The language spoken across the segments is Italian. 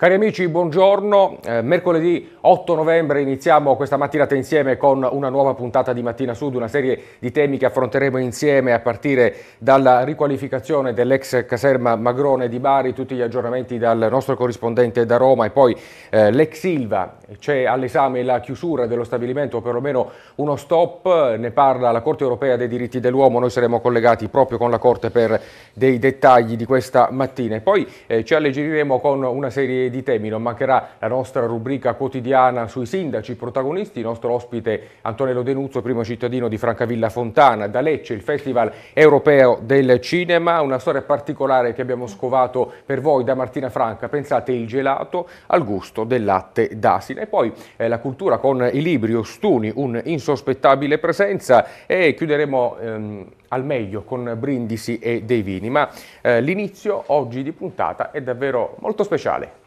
Cari amici, buongiorno. Eh, mercoledì 8 novembre iniziamo questa mattinata insieme con una nuova puntata di Mattina Sud, una serie di temi che affronteremo insieme a partire dalla riqualificazione dell'ex caserma Magrone di Bari, tutti gli aggiornamenti dal nostro corrispondente da Roma e poi eh, l'ex Silva. C'è all'esame la chiusura dello stabilimento o perlomeno uno stop, ne parla la Corte Europea dei diritti dell'uomo, noi saremo collegati proprio con la Corte per dei dettagli di questa mattina e poi eh, ci alleggeriremo con una serie di di temi. Non mancherà la nostra rubrica quotidiana sui sindaci protagonisti. Il nostro ospite Antonello Denuzzo, primo cittadino di Francavilla Fontana, da Lecce, il Festival Europeo del Cinema. Una storia particolare che abbiamo scovato per voi da Martina Franca. Pensate il gelato al gusto del latte d'asina. E poi eh, la cultura con i libri Ostuni, un'insospettabile presenza. E chiuderemo... Ehm, al meglio con brindisi e dei vini, ma eh, l'inizio oggi di puntata è davvero molto speciale.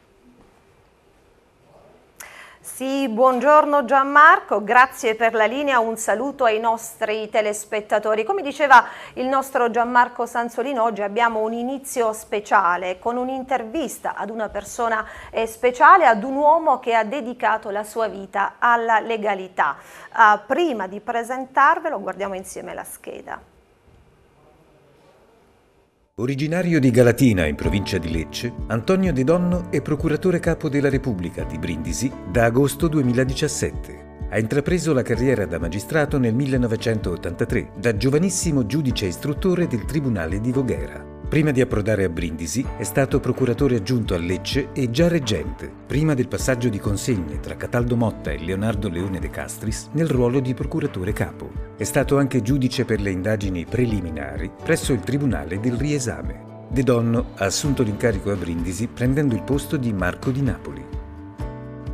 Sì, buongiorno Gianmarco, grazie per la linea, un saluto ai nostri telespettatori. Come diceva il nostro Gianmarco Sansolino, oggi abbiamo un inizio speciale con un'intervista ad una persona eh, speciale, ad un uomo che ha dedicato la sua vita alla legalità. Ah, prima di presentarvelo guardiamo insieme la scheda. Originario di Galatina, in provincia di Lecce, Antonio De Donno è procuratore capo della Repubblica di Brindisi da agosto 2017. Ha intrapreso la carriera da magistrato nel 1983, da giovanissimo giudice istruttore del Tribunale di Voghera. Prima di approdare a Brindisi è stato procuratore aggiunto a Lecce e già reggente, prima del passaggio di consegne tra Cataldo Motta e Leonardo Leone De Castris nel ruolo di procuratore capo. È stato anche giudice per le indagini preliminari presso il Tribunale del Riesame. De Donno ha assunto l'incarico a Brindisi prendendo il posto di Marco di Napoli.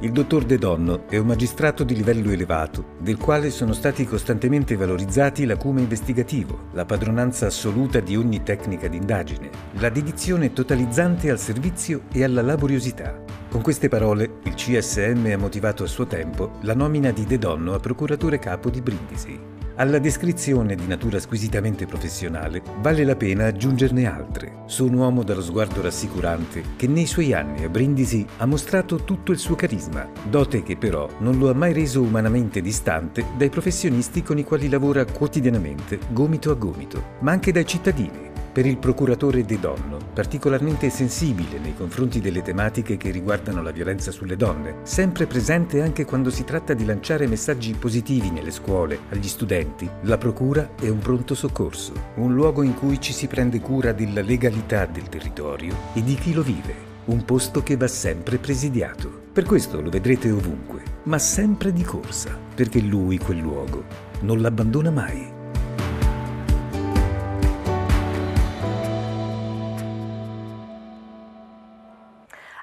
Il dottor De Donno è un magistrato di livello elevato, del quale sono stati costantemente valorizzati l'acume investigativo, la padronanza assoluta di ogni tecnica d'indagine, la dedizione totalizzante al servizio e alla laboriosità. Con queste parole il CSM ha motivato a suo tempo la nomina di De Donno a procuratore capo di Brindisi. Alla descrizione di natura squisitamente professionale vale la pena aggiungerne altre. Sono un uomo dallo sguardo rassicurante che nei suoi anni a Brindisi ha mostrato tutto il suo carisma, dote che però non lo ha mai reso umanamente distante dai professionisti con i quali lavora quotidianamente, gomito a gomito, ma anche dai cittadini per il procuratore De Donno, particolarmente sensibile nei confronti delle tematiche che riguardano la violenza sulle donne, sempre presente anche quando si tratta di lanciare messaggi positivi nelle scuole, agli studenti, la procura è un pronto soccorso, un luogo in cui ci si prende cura della legalità del territorio e di chi lo vive, un posto che va sempre presidiato. Per questo lo vedrete ovunque, ma sempre di corsa, perché lui quel luogo non l'abbandona mai.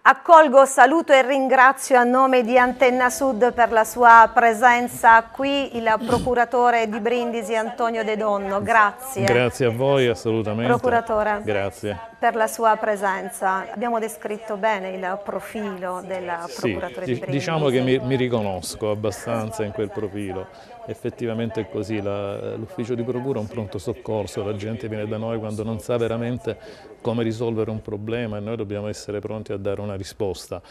Accolgo, saluto e ringrazio a nome di Antenna Sud per la sua presenza qui il procuratore di Brindisi Antonio De Donno, grazie. Grazie a voi assolutamente. Procuratore, grazie. per la sua presenza. Abbiamo descritto bene il profilo della procuratore sì, di Brindisi. Diciamo che mi, mi riconosco abbastanza in quel profilo effettivamente è così, l'ufficio di procura è un pronto soccorso, la gente viene da noi quando non sa veramente come risolvere un problema e noi dobbiamo essere pronti a dare una risposta.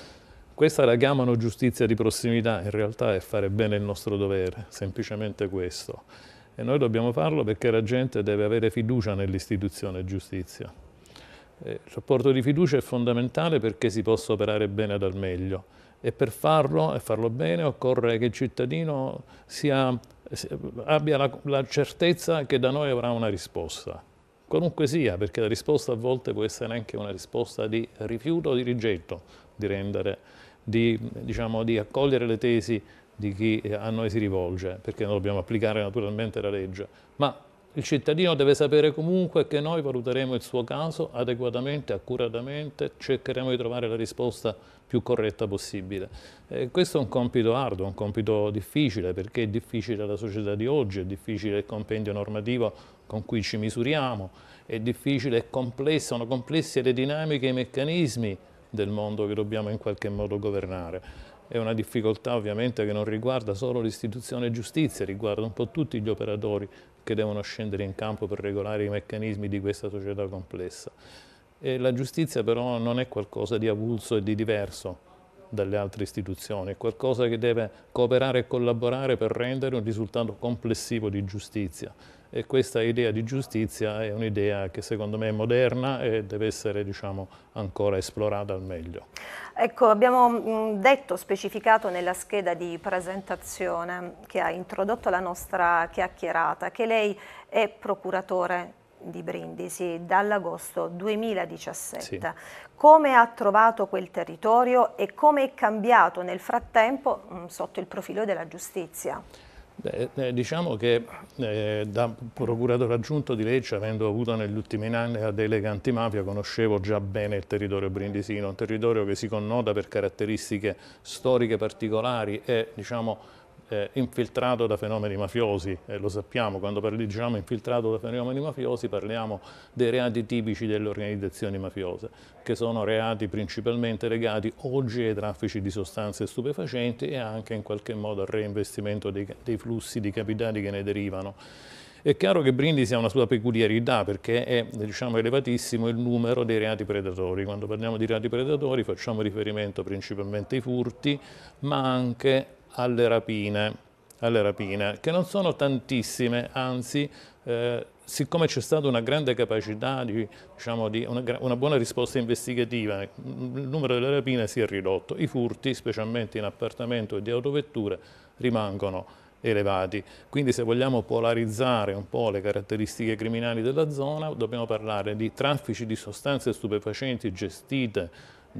Questa la chiamano giustizia di prossimità, in realtà è fare bene il nostro dovere, semplicemente questo. E noi dobbiamo farlo perché la gente deve avere fiducia nell'istituzione giustizia. Eh, il rapporto di fiducia è fondamentale perché si possa operare bene dal meglio e per farlo, e farlo bene, occorre che il cittadino sia, abbia la, la certezza che da noi avrà una risposta, qualunque sia, perché la risposta a volte può essere anche una risposta di rifiuto o di rigetto, di rendere, di, diciamo, di accogliere le tesi di chi a noi si rivolge, perché noi dobbiamo applicare naturalmente la legge, ma il cittadino deve sapere comunque che noi valuteremo il suo caso adeguatamente, accuratamente, cercheremo di trovare la risposta più corretta possibile. Eh, questo è un compito arduo, un compito difficile, perché è difficile la società di oggi, è difficile il compendio normativo con cui ci misuriamo, è difficile, è complessa, sono complesse le dinamiche e i meccanismi del mondo che dobbiamo in qualche modo governare. È una difficoltà ovviamente che non riguarda solo l'istituzione giustizia, riguarda un po' tutti gli operatori che devono scendere in campo per regolare i meccanismi di questa società complessa. E la giustizia però non è qualcosa di avulso e di diverso dalle altre istituzioni, è qualcosa che deve cooperare e collaborare per rendere un risultato complessivo di giustizia. E questa idea di giustizia è un'idea che secondo me è moderna e deve essere diciamo, ancora esplorata al meglio. Ecco, abbiamo detto, specificato nella scheda di presentazione che ha introdotto la nostra chiacchierata, che lei è procuratore di Brindisi dall'agosto 2017. Sì. Come ha trovato quel territorio e come è cambiato nel frattempo mh, mm, sotto il profilo della giustizia? Beh, eh, diciamo che eh, da procuratore aggiunto di Lecce, avendo avuto negli ultimi anni la delega antimafia, conoscevo già bene il territorio brindisino, un territorio che si connota per caratteristiche storiche particolari e diciamo, eh, infiltrato da fenomeni mafiosi, eh, lo sappiamo, quando diciamo infiltrato da fenomeni mafiosi parliamo dei reati tipici delle organizzazioni mafiose, che sono reati principalmente legati oggi ai traffici di sostanze stupefacenti e anche in qualche modo al reinvestimento dei, dei flussi di capitali che ne derivano. È chiaro che Brindisi ha una sua peculiarità perché è diciamo, elevatissimo il numero dei reati predatori. Quando parliamo di reati predatori facciamo riferimento principalmente ai furti, ma anche alle rapine, alle rapine che non sono tantissime, anzi eh, siccome c'è stata una grande capacità di, diciamo, di una, una, buona risposta investigativa, il numero delle rapine si è ridotto, i furti, specialmente in appartamento e di autovetture, rimangono elevati. Quindi se vogliamo polarizzare un po' le caratteristiche criminali della zona, dobbiamo parlare di traffici di sostanze stupefacenti gestite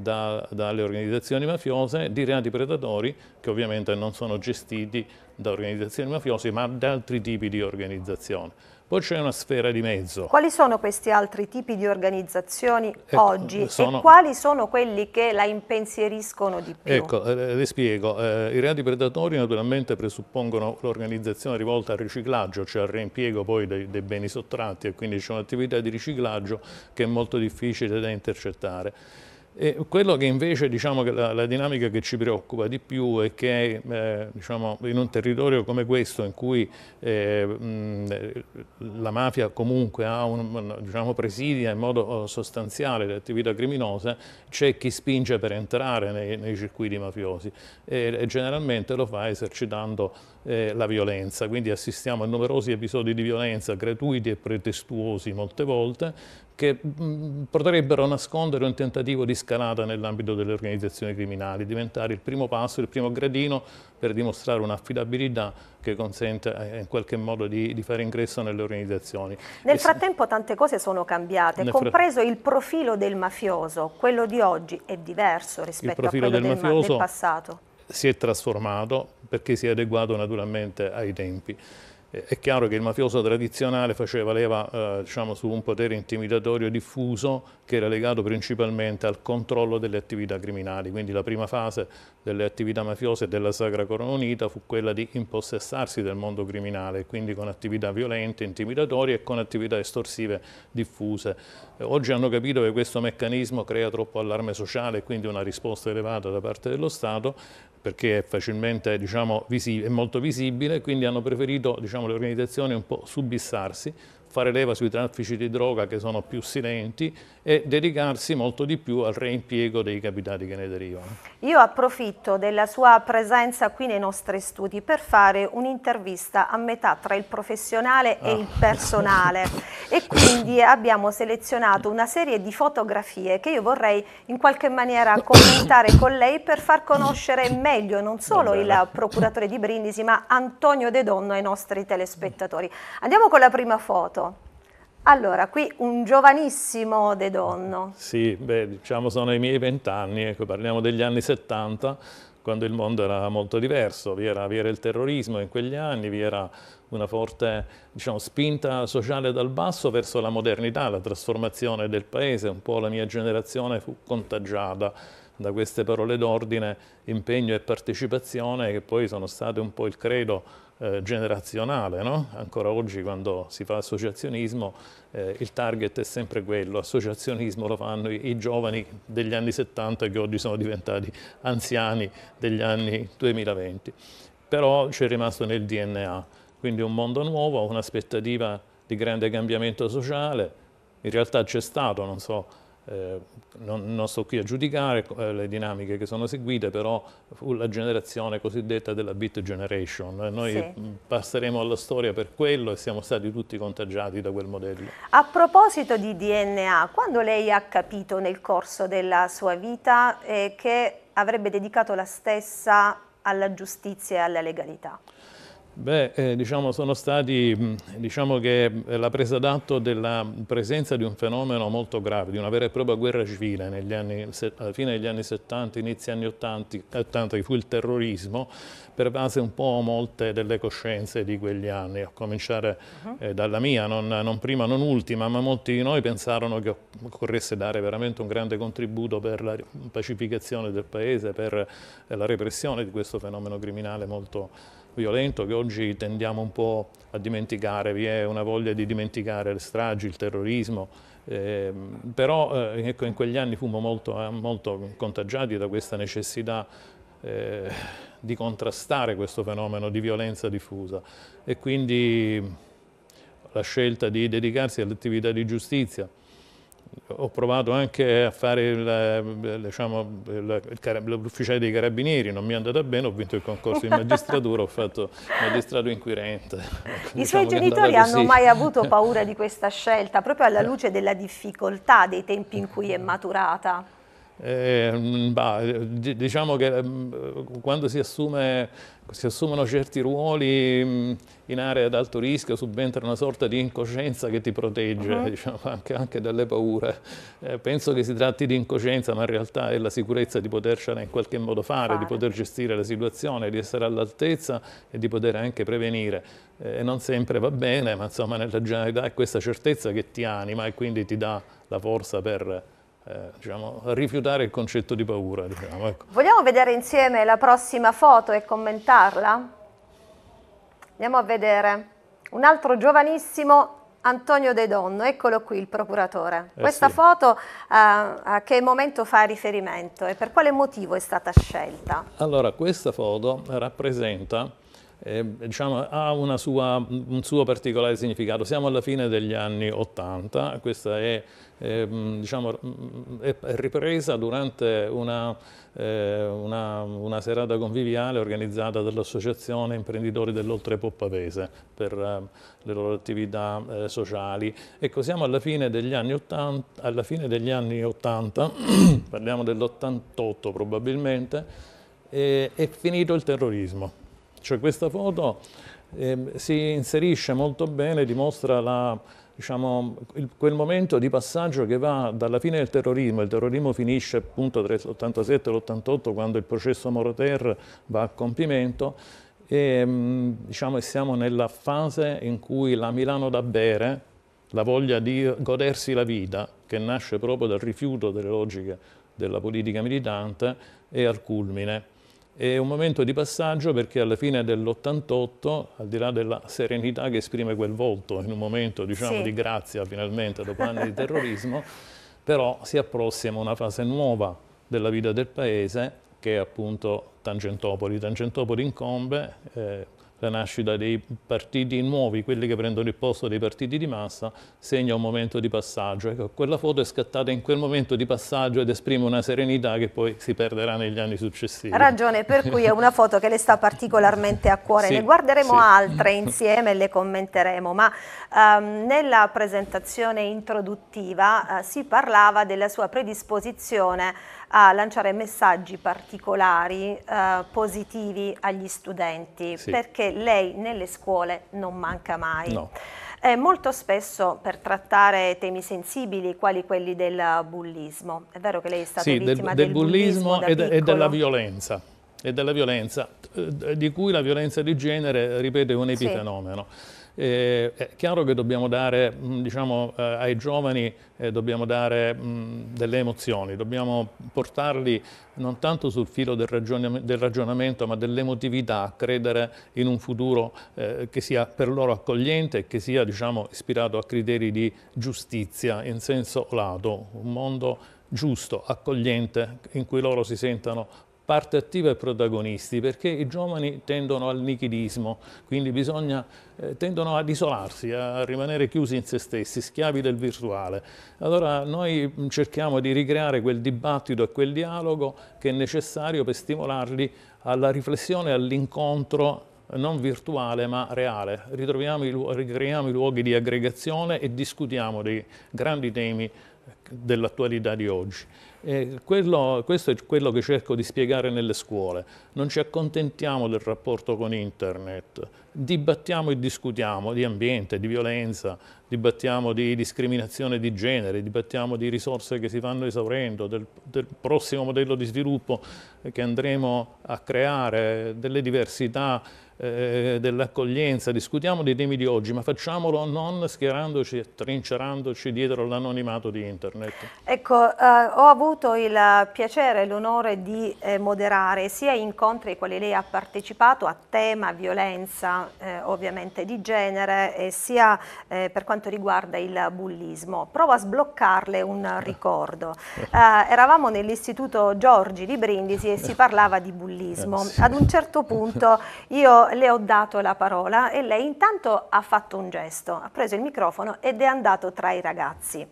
da, dalle organizzazioni mafiose di reati predatori che ovviamente non sono gestiti da organizzazioni mafiose ma da altri tipi di organizzazioni. Poi c'è una sfera di mezzo. Quali sono questi altri tipi di organizzazioni eh, oggi sono... e quali sono quelli che la impensieriscono di più? Ecco, eh, le spiego. Eh, I reati predatori naturalmente presuppongono l'organizzazione rivolta al riciclaggio, cioè al reimpiego poi dei, dei beni sottratti e quindi c'è un'attività di riciclaggio che è molto difficile da intercettare. E quello che invece diciamo, che la, la, dinamica che ci preoccupa di più è che eh, diciamo, in un territorio come questo in cui eh, mh, la mafia comunque un, diciamo, presidia in modo oh, sostanziale le attività criminose c'è chi spinge per entrare nei, nei circuiti mafiosi e, e, generalmente lo fa esercitando eh, la violenza quindi assistiamo a numerosi episodi di violenza gratuiti e pretestuosi molte volte che mm, potrebbero nascondere un tentativo di scalata nell'ambito delle organizzazioni criminali, diventare il primo passo, il primo gradino per dimostrare un'affidabilità che consente eh, in qualche modo di, di, fare ingresso nelle organizzazioni. Nel frattempo tante cose sono cambiate, compreso il profilo del mafioso, quello di oggi è diverso rispetto a quello del, del, del passato. Si è trasformato perché si è adeguato naturalmente ai tempi. Eh, è chiaro che il mafioso tradizionale faceva leva eh, diciamo, su un potere intimidatorio diffuso che era legato principalmente al controllo delle attività criminali, quindi la prima fase delle attività mafiose della Sacra Corona Unita fu quella di impossessarsi del mondo criminale, quindi con attività violente, intimidatorie e con attività estorsive diffuse. Eh, oggi hanno capito che questo meccanismo crea troppo allarme sociale e quindi una risposta elevata da parte dello Stato, perché è facilmente diciamo, visibile, è molto visibile, quindi hanno preferito diciamo, le organizzazioni un po' subissarsi fare leva sui traffici di droga che sono più silenti e dedicarsi molto di più al reimpiego dei capitali che ne derivano. Io approfitto della sua presenza qui nei nostri studi per fare un'intervista a metà tra il professionale ah. e il ah. personale e quindi abbiamo selezionato una serie di fotografie che io vorrei in qualche maniera commentare con lei per far conoscere meglio non solo il procuratore di Brindisi ma Antonio De Donno ai nostri telespettatori. Andiamo con la prima foto. Allora, qui un giovanissimo De Donno. Sì, beh, diciamo sono i miei vent'anni, ecco, parliamo degli anni 70, quando il mondo era molto diverso, vi era, vi era il terrorismo in quegli anni, vi era una forte diciamo, spinta sociale dal basso verso la modernità, la trasformazione del paese, un po' la mia generazione fu contagiata da queste parole d'ordine, impegno e partecipazione, che poi sono state un po' il credo eh, generazionale, no? ancora oggi quando si fa associazionismo eh, il target è sempre quello, associazionismo lo fanno i, i, giovani degli anni 70 che oggi sono diventati anziani degli anni 2020, però ci è rimasto nel DNA, quindi un mondo nuovo, un'aspettativa di grande cambiamento sociale, in realtà c'è stato, non so, eh, non, non, sto qui a giudicare eh, le dinamiche che sono seguite, però fu la generazione cosiddetta della Beat Generation. noi sì. Mm, passeremo alla storia per quello e siamo stati tutti contagiati da quel modello. A proposito di DNA, quando lei ha capito nel corso della sua vita eh, che avrebbe dedicato la stessa alla giustizia e alla legalità? Beh, eh, diciamo, sono stati, mm, diciamo che eh, la presa d'atto della presenza di un fenomeno molto grave, di una vera e propria guerra civile negli anni, alla fine degli anni 70, inizi anni 80, 80, che fu il terrorismo, pervase un po' molte delle coscienze di quegli anni, a cominciare uh-huh. eh, dalla mia, non, non, prima, non ultima, ma molti di noi pensarono che occorresse dare veramente un grande contributo per la pacificazione del paese, per eh, la repressione di questo fenomeno criminale molto violento che oggi tendiamo un po' a dimenticare, vi è una voglia di dimenticare le stragi, il terrorismo, eh, però eh, ecco, in quegli anni fummo molto, eh, molto contagiati da questa necessità eh, di contrastare questo fenomeno di violenza diffusa e quindi la scelta di dedicarsi all'attività di giustizia, ho provato anche a fare eh, diciamo, l'ufficiale diciamo, dei carabinieri, non mi è andata bene, ho vinto il concorso di magistratura, ho fatto magistrato inquirente. I diciamo suoi genitori hanno mai avuto paura di questa scelta, proprio alla eh. luce della difficoltà dei tempi in cui è maturata? Eh, bah, diciamo che ehm, quando si, assume, si, assumono certi ruoli mm, in aree ad alto rischio subentra una sorta di incoscienza che ti protegge uh -huh. diciamo, anche, anche, dalle paure. Eh, penso che si tratti di incoscienza, ma in realtà è la sicurezza di potercela in qualche modo fare, fare. di poter gestire la situazione, di essere all'altezza e di poter anche prevenire. Eh, non sempre va bene, ma insomma nella generalità è questa certezza che ti anima e quindi ti dà la forza per eh, diciamo, rifiutare il concetto di paura. Diciamo, ecco. Vogliamo vedere insieme la prossima foto e commentarla? Andiamo a vedere un altro giovanissimo Antonio De Donno, eccolo qui il procuratore. Eh Questa sì. foto eh, a che momento fa riferimento e per quale motivo è stata scelta? Allora, questa foto rappresenta, eh, diciamo, ha sua, un suo particolare significato. Siamo alla fine degli anni Ottanta, questa è ehm, diciamo, mm, mm, è ripresa durante una, eh, una, una, serata conviviale organizzata dall'Associazione Imprenditori dell'Oltre Poppavese per eh, le loro attività eh, sociali. Ecco, siamo alla fine degli anni 80, alla fine degli anni 80 parliamo dell'88 probabilmente, è finito il terrorismo. Cioè questa foto ehm, si inserisce molto bene, dimostra la diciamo, il, quel momento di passaggio che va dalla fine del terrorismo, il terrorismo finisce appunto tra l'87 e l'88 quando il processo Moroter va a compimento, e mm, diciamo, siamo nella fase in cui la Milano da bere, la voglia di godersi la vita, che nasce proprio dal rifiuto delle logiche della politica militante, è al culmine. È un momento di passaggio perché alla fine dell'88, al di là della serenità che esprime quel volto in un momento diciamo, sì. di grazia finalmente dopo anni di terrorismo, però si approssima una fase nuova della vita del paese che è appunto Tangentopoli. Tangentopoli incombe, eh, la nascita dei partiti nuovi, quelli che prendono il posto dei partiti di massa, segna un momento di passaggio. Ecco, quella foto è scattata in quel momento di passaggio ed esprime una serenità che poi si perderà negli anni successivi. ragione, per cui è una foto che le sta particolarmente a cuore. Sì, ne guarderemo sì. altre insieme e le commenteremo, ma um, nella presentazione introduttiva uh, si parlava della sua predisposizione a lanciare messaggi particolari eh, positivi agli studenti, sì. perché lei nelle scuole non manca mai. No. Eh, molto spesso per trattare temi sensibili quali quelli del bullismo. È vero che lei è stata sì, vittima del, del, del bullismo, bullismo e, e della violenza e della violenza, eh, di cui la violenza di genere, ripeto, è un epifenomeno. Sì. Eh, è chiaro che dobbiamo dare mm, diciamo, eh, ai giovani eh, dobbiamo dare, mh, mm, delle emozioni, dobbiamo portarli non tanto sul filo del, ragion del ragionamento ma dell'emotività a credere in un futuro eh, che sia per loro accogliente e che sia diciamo, ispirato a criteri di giustizia in senso lato, un mondo giusto, accogliente, in cui loro si sentano parte attiva e protagonisti perché i giovani tendono al nichidismo, quindi bisogna, eh, tendono ad isolarsi, a rimanere chiusi in se stessi, schiavi del virtuale. Allora noi mm, cerchiamo di ricreare quel dibattito e quel dialogo che è necessario per stimolarli alla riflessione e all'incontro eh, non virtuale ma reale. Ritroviamo, ricreiamo i luoghi di aggregazione e discutiamo dei grandi temi eh, dell'attualità di oggi quello, questo è quello che cerco di spiegare nelle scuole. Non ci accontentiamo del rapporto con internet, dibattiamo e discutiamo di ambiente, di violenza, dibattiamo di discriminazione di genere, dibattiamo di risorse che si vanno esaurendo, del, del prossimo modello di sviluppo che andremo a creare, delle diversità eh, dell'accoglienza, discutiamo dei temi di oggi, ma facciamolo non schierandoci e trincerandoci dietro l'anonimato di internet. Ecco, eh, ho avuto il piacere e l'onore di eh, moderare sia incontri ai quali lei ha partecipato a tema violenza eh, ovviamente di genere, sia eh, per quanto riguarda il bullismo. Provo a sbloccarle un ricordo. eravamo nell'istituto Giorgi di Brindisi e si parlava di bullismo. Ad un certo punto io le ho dato la parola e lei intanto ha fatto un gesto, ha preso il microfono ed è andato tra i ragazzi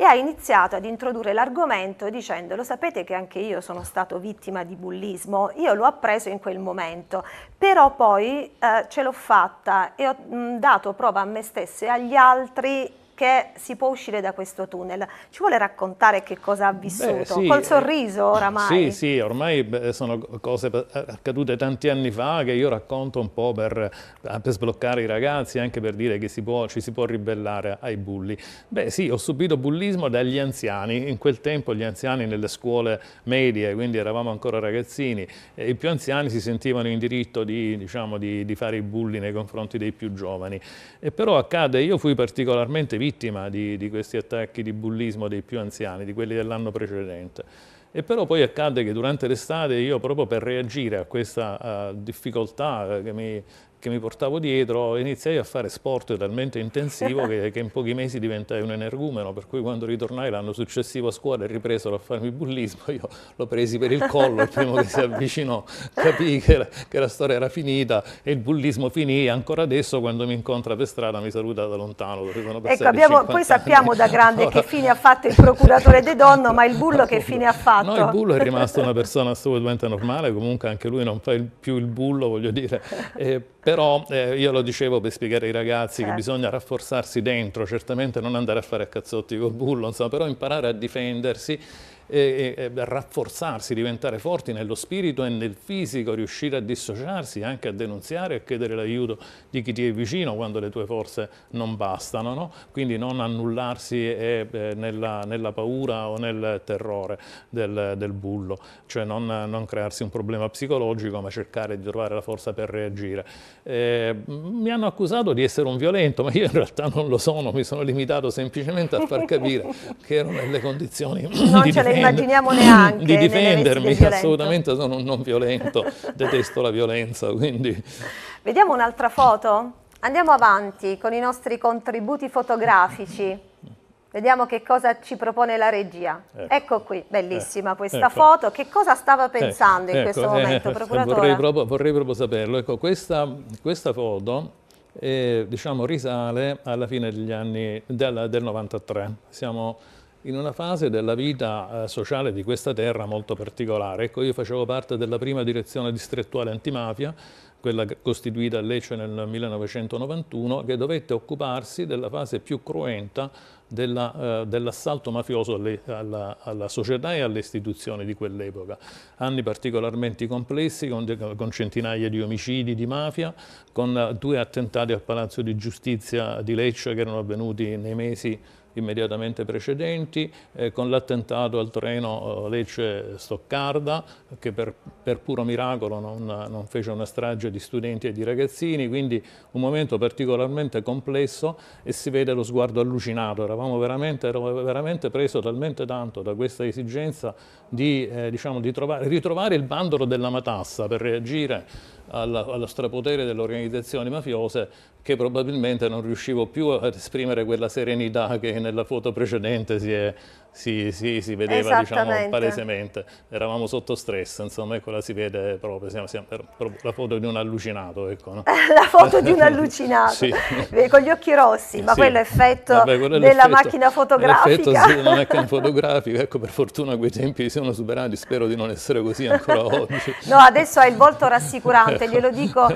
e ha iniziato ad introdurre l'argomento dicendo lo sapete che anche io sono stato vittima di bullismo, io l'ho appreso in quel momento, però poi eh, ce l'ho fatta e ho mh, mm, dato prova a me stessa e agli altri che si può uscire da questo tunnel. Ci vuole raccontare che cosa ha vissuto? Beh, sì, Col eh, sorriso oramai? Sì, sì, ormai sono cose eh, accadute tanti anni fa che io racconto un po' per, eh, per sbloccare i ragazzi, anche per dire che si può, ci si può ribellare ai bulli. Beh sì, ho subito bullismo dagli anziani, in quel tempo gli anziani nelle scuole medie, quindi eravamo ancora ragazzini, i più anziani si sentivano in diritto di, diciamo, di, di fare i bulli nei confronti dei più giovani. E però accade, io fui particolarmente vittima vittima di, di questi attacchi di bullismo dei più anziani, di quelli dell'anno precedente. E però poi accadde che durante l'estate io proprio per reagire a questa uh, difficoltà eh, che mi che mi portavo dietro, iniziai a fare sport talmente intensivo che, che in pochi mesi diventai un energumeno, per cui quando ritornai l'anno successivo a scuola e ripresero a farmi bullismo, io lo presi per il collo, il primo che si avvicinò capì che la, che la, storia era finita e il bullismo finì, ancora adesso quando mi incontra per strada mi saluta da lontano, ecco, abbiamo, poi sappiamo da grande Ora... che fine ha fatto il procuratore De Donno, ma il bullo che fine ha fatto? No, il bullo è rimasto una persona assolutamente normale, comunque anche lui non fa il, più il bullo, voglio dire, eh, però eh, io lo dicevo per spiegare ai ragazzi certo. che bisogna rafforzarsi dentro, certamente non andare a fare a cazzotti col Bullo, insomma, però imparare a difendersi e, e, rafforzarsi, diventare forti nello spirito e nel fisico, riuscire a dissociarsi, anche a denunziare e chiedere l'aiuto di chi ti è vicino quando le tue forze non bastano, no? quindi non annullarsi e, eh, nella, nella, paura o nel terrore del, del bullo, cioè non, non, crearsi un problema psicologico ma cercare di trovare la forza per reagire. Eh, mi hanno accusato di essere un violento, ma io in realtà non lo sono, mi sono limitato semplicemente a far capire che ero nelle condizioni non di difendere immaginiamo neanche. Di difendermi, assolutamente sono un non violento, detesto la violenza. Quindi. Vediamo un'altra foto? Andiamo avanti con i nostri contributi fotografici. Vediamo che cosa ci propone la regia. Ecco, ecco qui, bellissima ecco. questa ecco. foto. Che cosa stava ecco, pensando ecco, in questo eh, momento, eh, procuratore? Vorrei proprio, vorrei proprio saperlo. Ecco, questa, questa foto eh, diciamo, risale alla fine degli anni del, del 93. Siamo in una fase della vita eh, sociale di questa terra molto particolare. Ecco, io facevo parte della prima direzione distrettuale antimafia, quella costituita a Lecce nel 1991, che dovette occuparsi della fase più cruenta eh, dell'assalto mafioso alla, società e alle istituzioni di quell'epoca. Anni particolarmente complessi, con, centinaia di omicidi di mafia, con due attentati al Palazzo di Giustizia di Lecce che erano avvenuti nei mesi immediatamente precedenti, eh, con l'attentato al treno eh, Lecce-Stoccarda, che per, per, puro miracolo non, non fece una strage di studenti e di ragazzini, quindi un momento particolarmente complesso e si vede lo sguardo allucinato. Eravamo veramente, ero veramente preso talmente tanto da questa esigenza di, eh, diciamo, di trovare, ritrovare il bandolo della matassa per reagire alla, allo strapotere delle organizzazioni mafiose che probabilmente non riuscivo più ad esprimere quella serenità che nella foto precedente si è sì, si, si vedeva diciamo, palesemente. Eravamo sotto stress, insomma, ecco la si vede proprio, siamo, siamo, la foto di un allucinato. Ecco, no? la foto di un allucinato, sì. con gli occhi rossi, eh, ma sì. quello è effetto Vabbè, quello è della macchina fotografica. L'effetto della macchina fotografica, ecco per fortuna quei tempi si sono superati, spero di non essere così ancora oggi. no, adesso hai il volto rassicurante, ecco. glielo dico eh,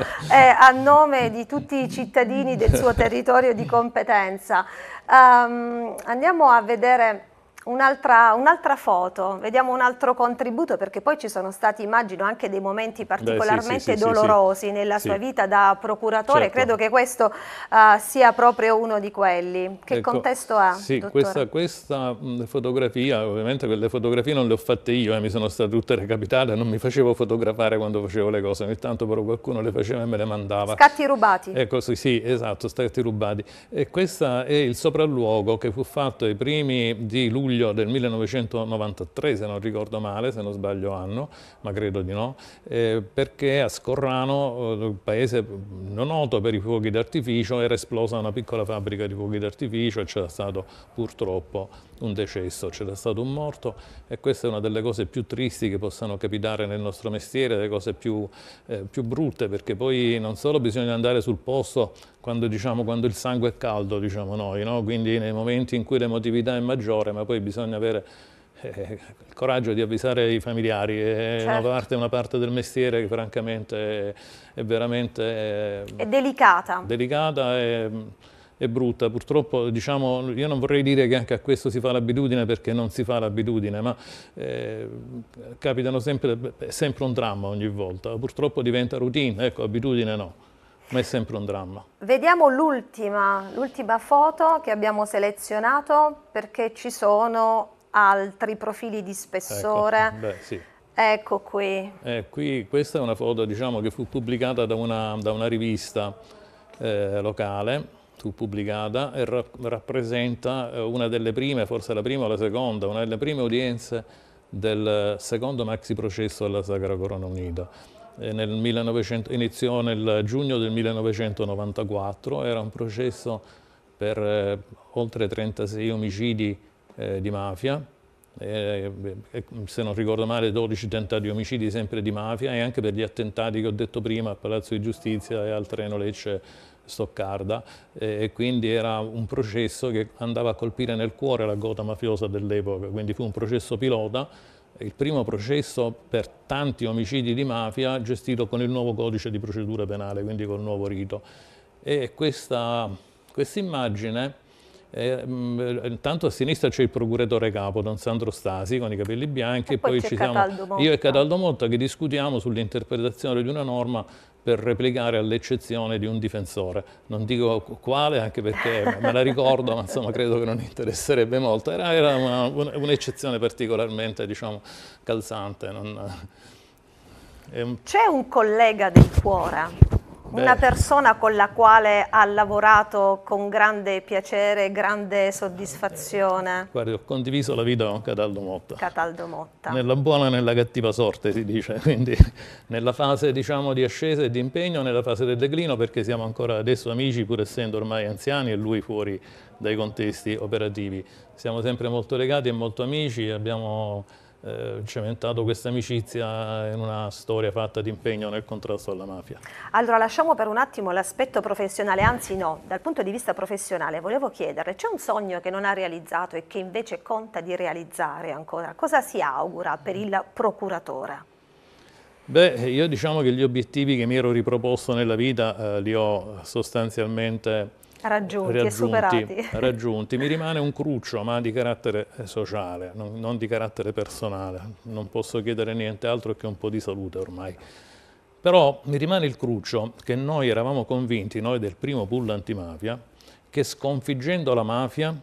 a nome di tutti i cittadini del suo territorio di competenza. Um, andiamo a vedere Un'altra, un'altra, foto, vediamo un altro contributo perché poi ci sono stati, immagino, anche dei momenti particolarmente Beh, sì, sì, dolorosi sì, nella sua vita da procuratore, certo. credo che questo uh, sia proprio uno di quelli. Che ecco, contesto ha? Sì, questa, questa, mm, fotografia, ovviamente quelle fotografie non le ho fatte io, eh, mi sono state tutte recapitate, non mi facevo fotografare quando facevo le cose, ogni tanto però qualcuno le faceva e me le mandava. Scatti rubati. Ecco, sì, sì esatto, scatti rubati. E questo è il sopralluogo che fu fatto ai primi di luglio luglio del 1993, se non ricordo male, se non sbaglio anno, ma credo di no, eh, perché a Scorrano, eh, paese non noto per i fuochi d'artificio, era esplosa una piccola fabbrica di fuochi d'artificio e c'era stato purtroppo un decesso, c'era stato un morto e questa è una delle cose più tristi che possano capitare nel nostro mestiere, le cose più, eh, più brutte, perché poi non solo bisogna andare sul posto quando, diciamo, quando il sangue è caldo, diciamo noi, no? quindi nei momenti in cui l'emotività è maggiore, ma poi bisogna avere eh, il coraggio di avvisare i familiari è certo. una, parte, una, parte, del mestiere che francamente è veramente... Eh, è delicata. Delicata e è brutta. Purtroppo diciamo, io non vorrei dire che anche a questo si fa l'abitudine perché non si fa l'abitudine, ma eh, capitano sempre, è sempre un dramma ogni volta. Purtroppo diventa routine, ecco, abitudine no ma è sempre un dramma. Vediamo l'ultima, foto che abbiamo selezionato perché ci sono altri profili di spessore. Ecco, beh, sì. ecco qui. Eh, qui. Questa è una foto diciamo, che fu pubblicata da una, da una rivista eh, locale tu pubblicata e ra rappresenta eh, una delle prime, forse la prima o la seconda, una delle prime udienze del secondo maxi processo alla Sacra Corona Unita. Eh, nel 1900, iniziò nel giugno del 1994, era un processo per eh, oltre 36 omicidi eh, di mafia, eh, eh se non ricordo male 12 tentati omicidi sempre di mafia e anche per gli attentati che ho detto prima a Palazzo di Giustizia e al treno Lecce Stoccarda e quindi era un processo che andava a colpire nel cuore la gota mafiosa dell'epoca, quindi fu un processo pilota, il primo processo per tanti omicidi di mafia gestito con il nuovo codice di procedura penale, quindi col nuovo rito. E questa quest immagine eh, intanto a sinistra c'è il procuratore capo Don Sandro Stasi con i capelli bianchi e, e poi, poi ci siamo Cataldo io e Cataldo Motta che discutiamo sull'interpretazione di una norma per replicare all'eccezione di un difensore. Non dico quale, anche perché me la ricordo, ma insomma credo che non interesserebbe molto. Era, era un'eccezione particolarmente diciamo, calzante. Non... C'è un collega del Cuora una persona con la quale ha lavorato con grande piacere, grande soddisfazione. Guardi, ho condiviso la vita con Cataldo Motta. Cataldo Motta. Nella buona e nella cattiva sorte si dice, quindi nella fase diciamo, di ascesa e di impegno, nella fase del declino perché siamo ancora adesso amici pur essendo ormai anziani e lui fuori dai contesti operativi. Siamo sempre molto legati e molto amici, abbiamo eh, cementato questa amicizia in una storia fatta di impegno nel contrasto alla mafia. Allora lasciamo per un attimo l'aspetto professionale, anzi no, dal punto di vista professionale volevo chiederle, c'è un sogno che non ha realizzato e che invece conta di realizzare ancora? Cosa si augura per il procuratore? Beh, io diciamo che gli obiettivi che mi ero riproposto nella vita eh, li ho sostanzialmente raggiunti, raggiunti, raggiunti. Mi rimane un cruccio, ma di carattere eh, sociale, non, non di carattere personale. Non posso chiedere niente altro che un po' di salute ormai. Però mi rimane il cruccio che noi eravamo convinti, noi del primo pull antimafia, che sconfiggendo la mafia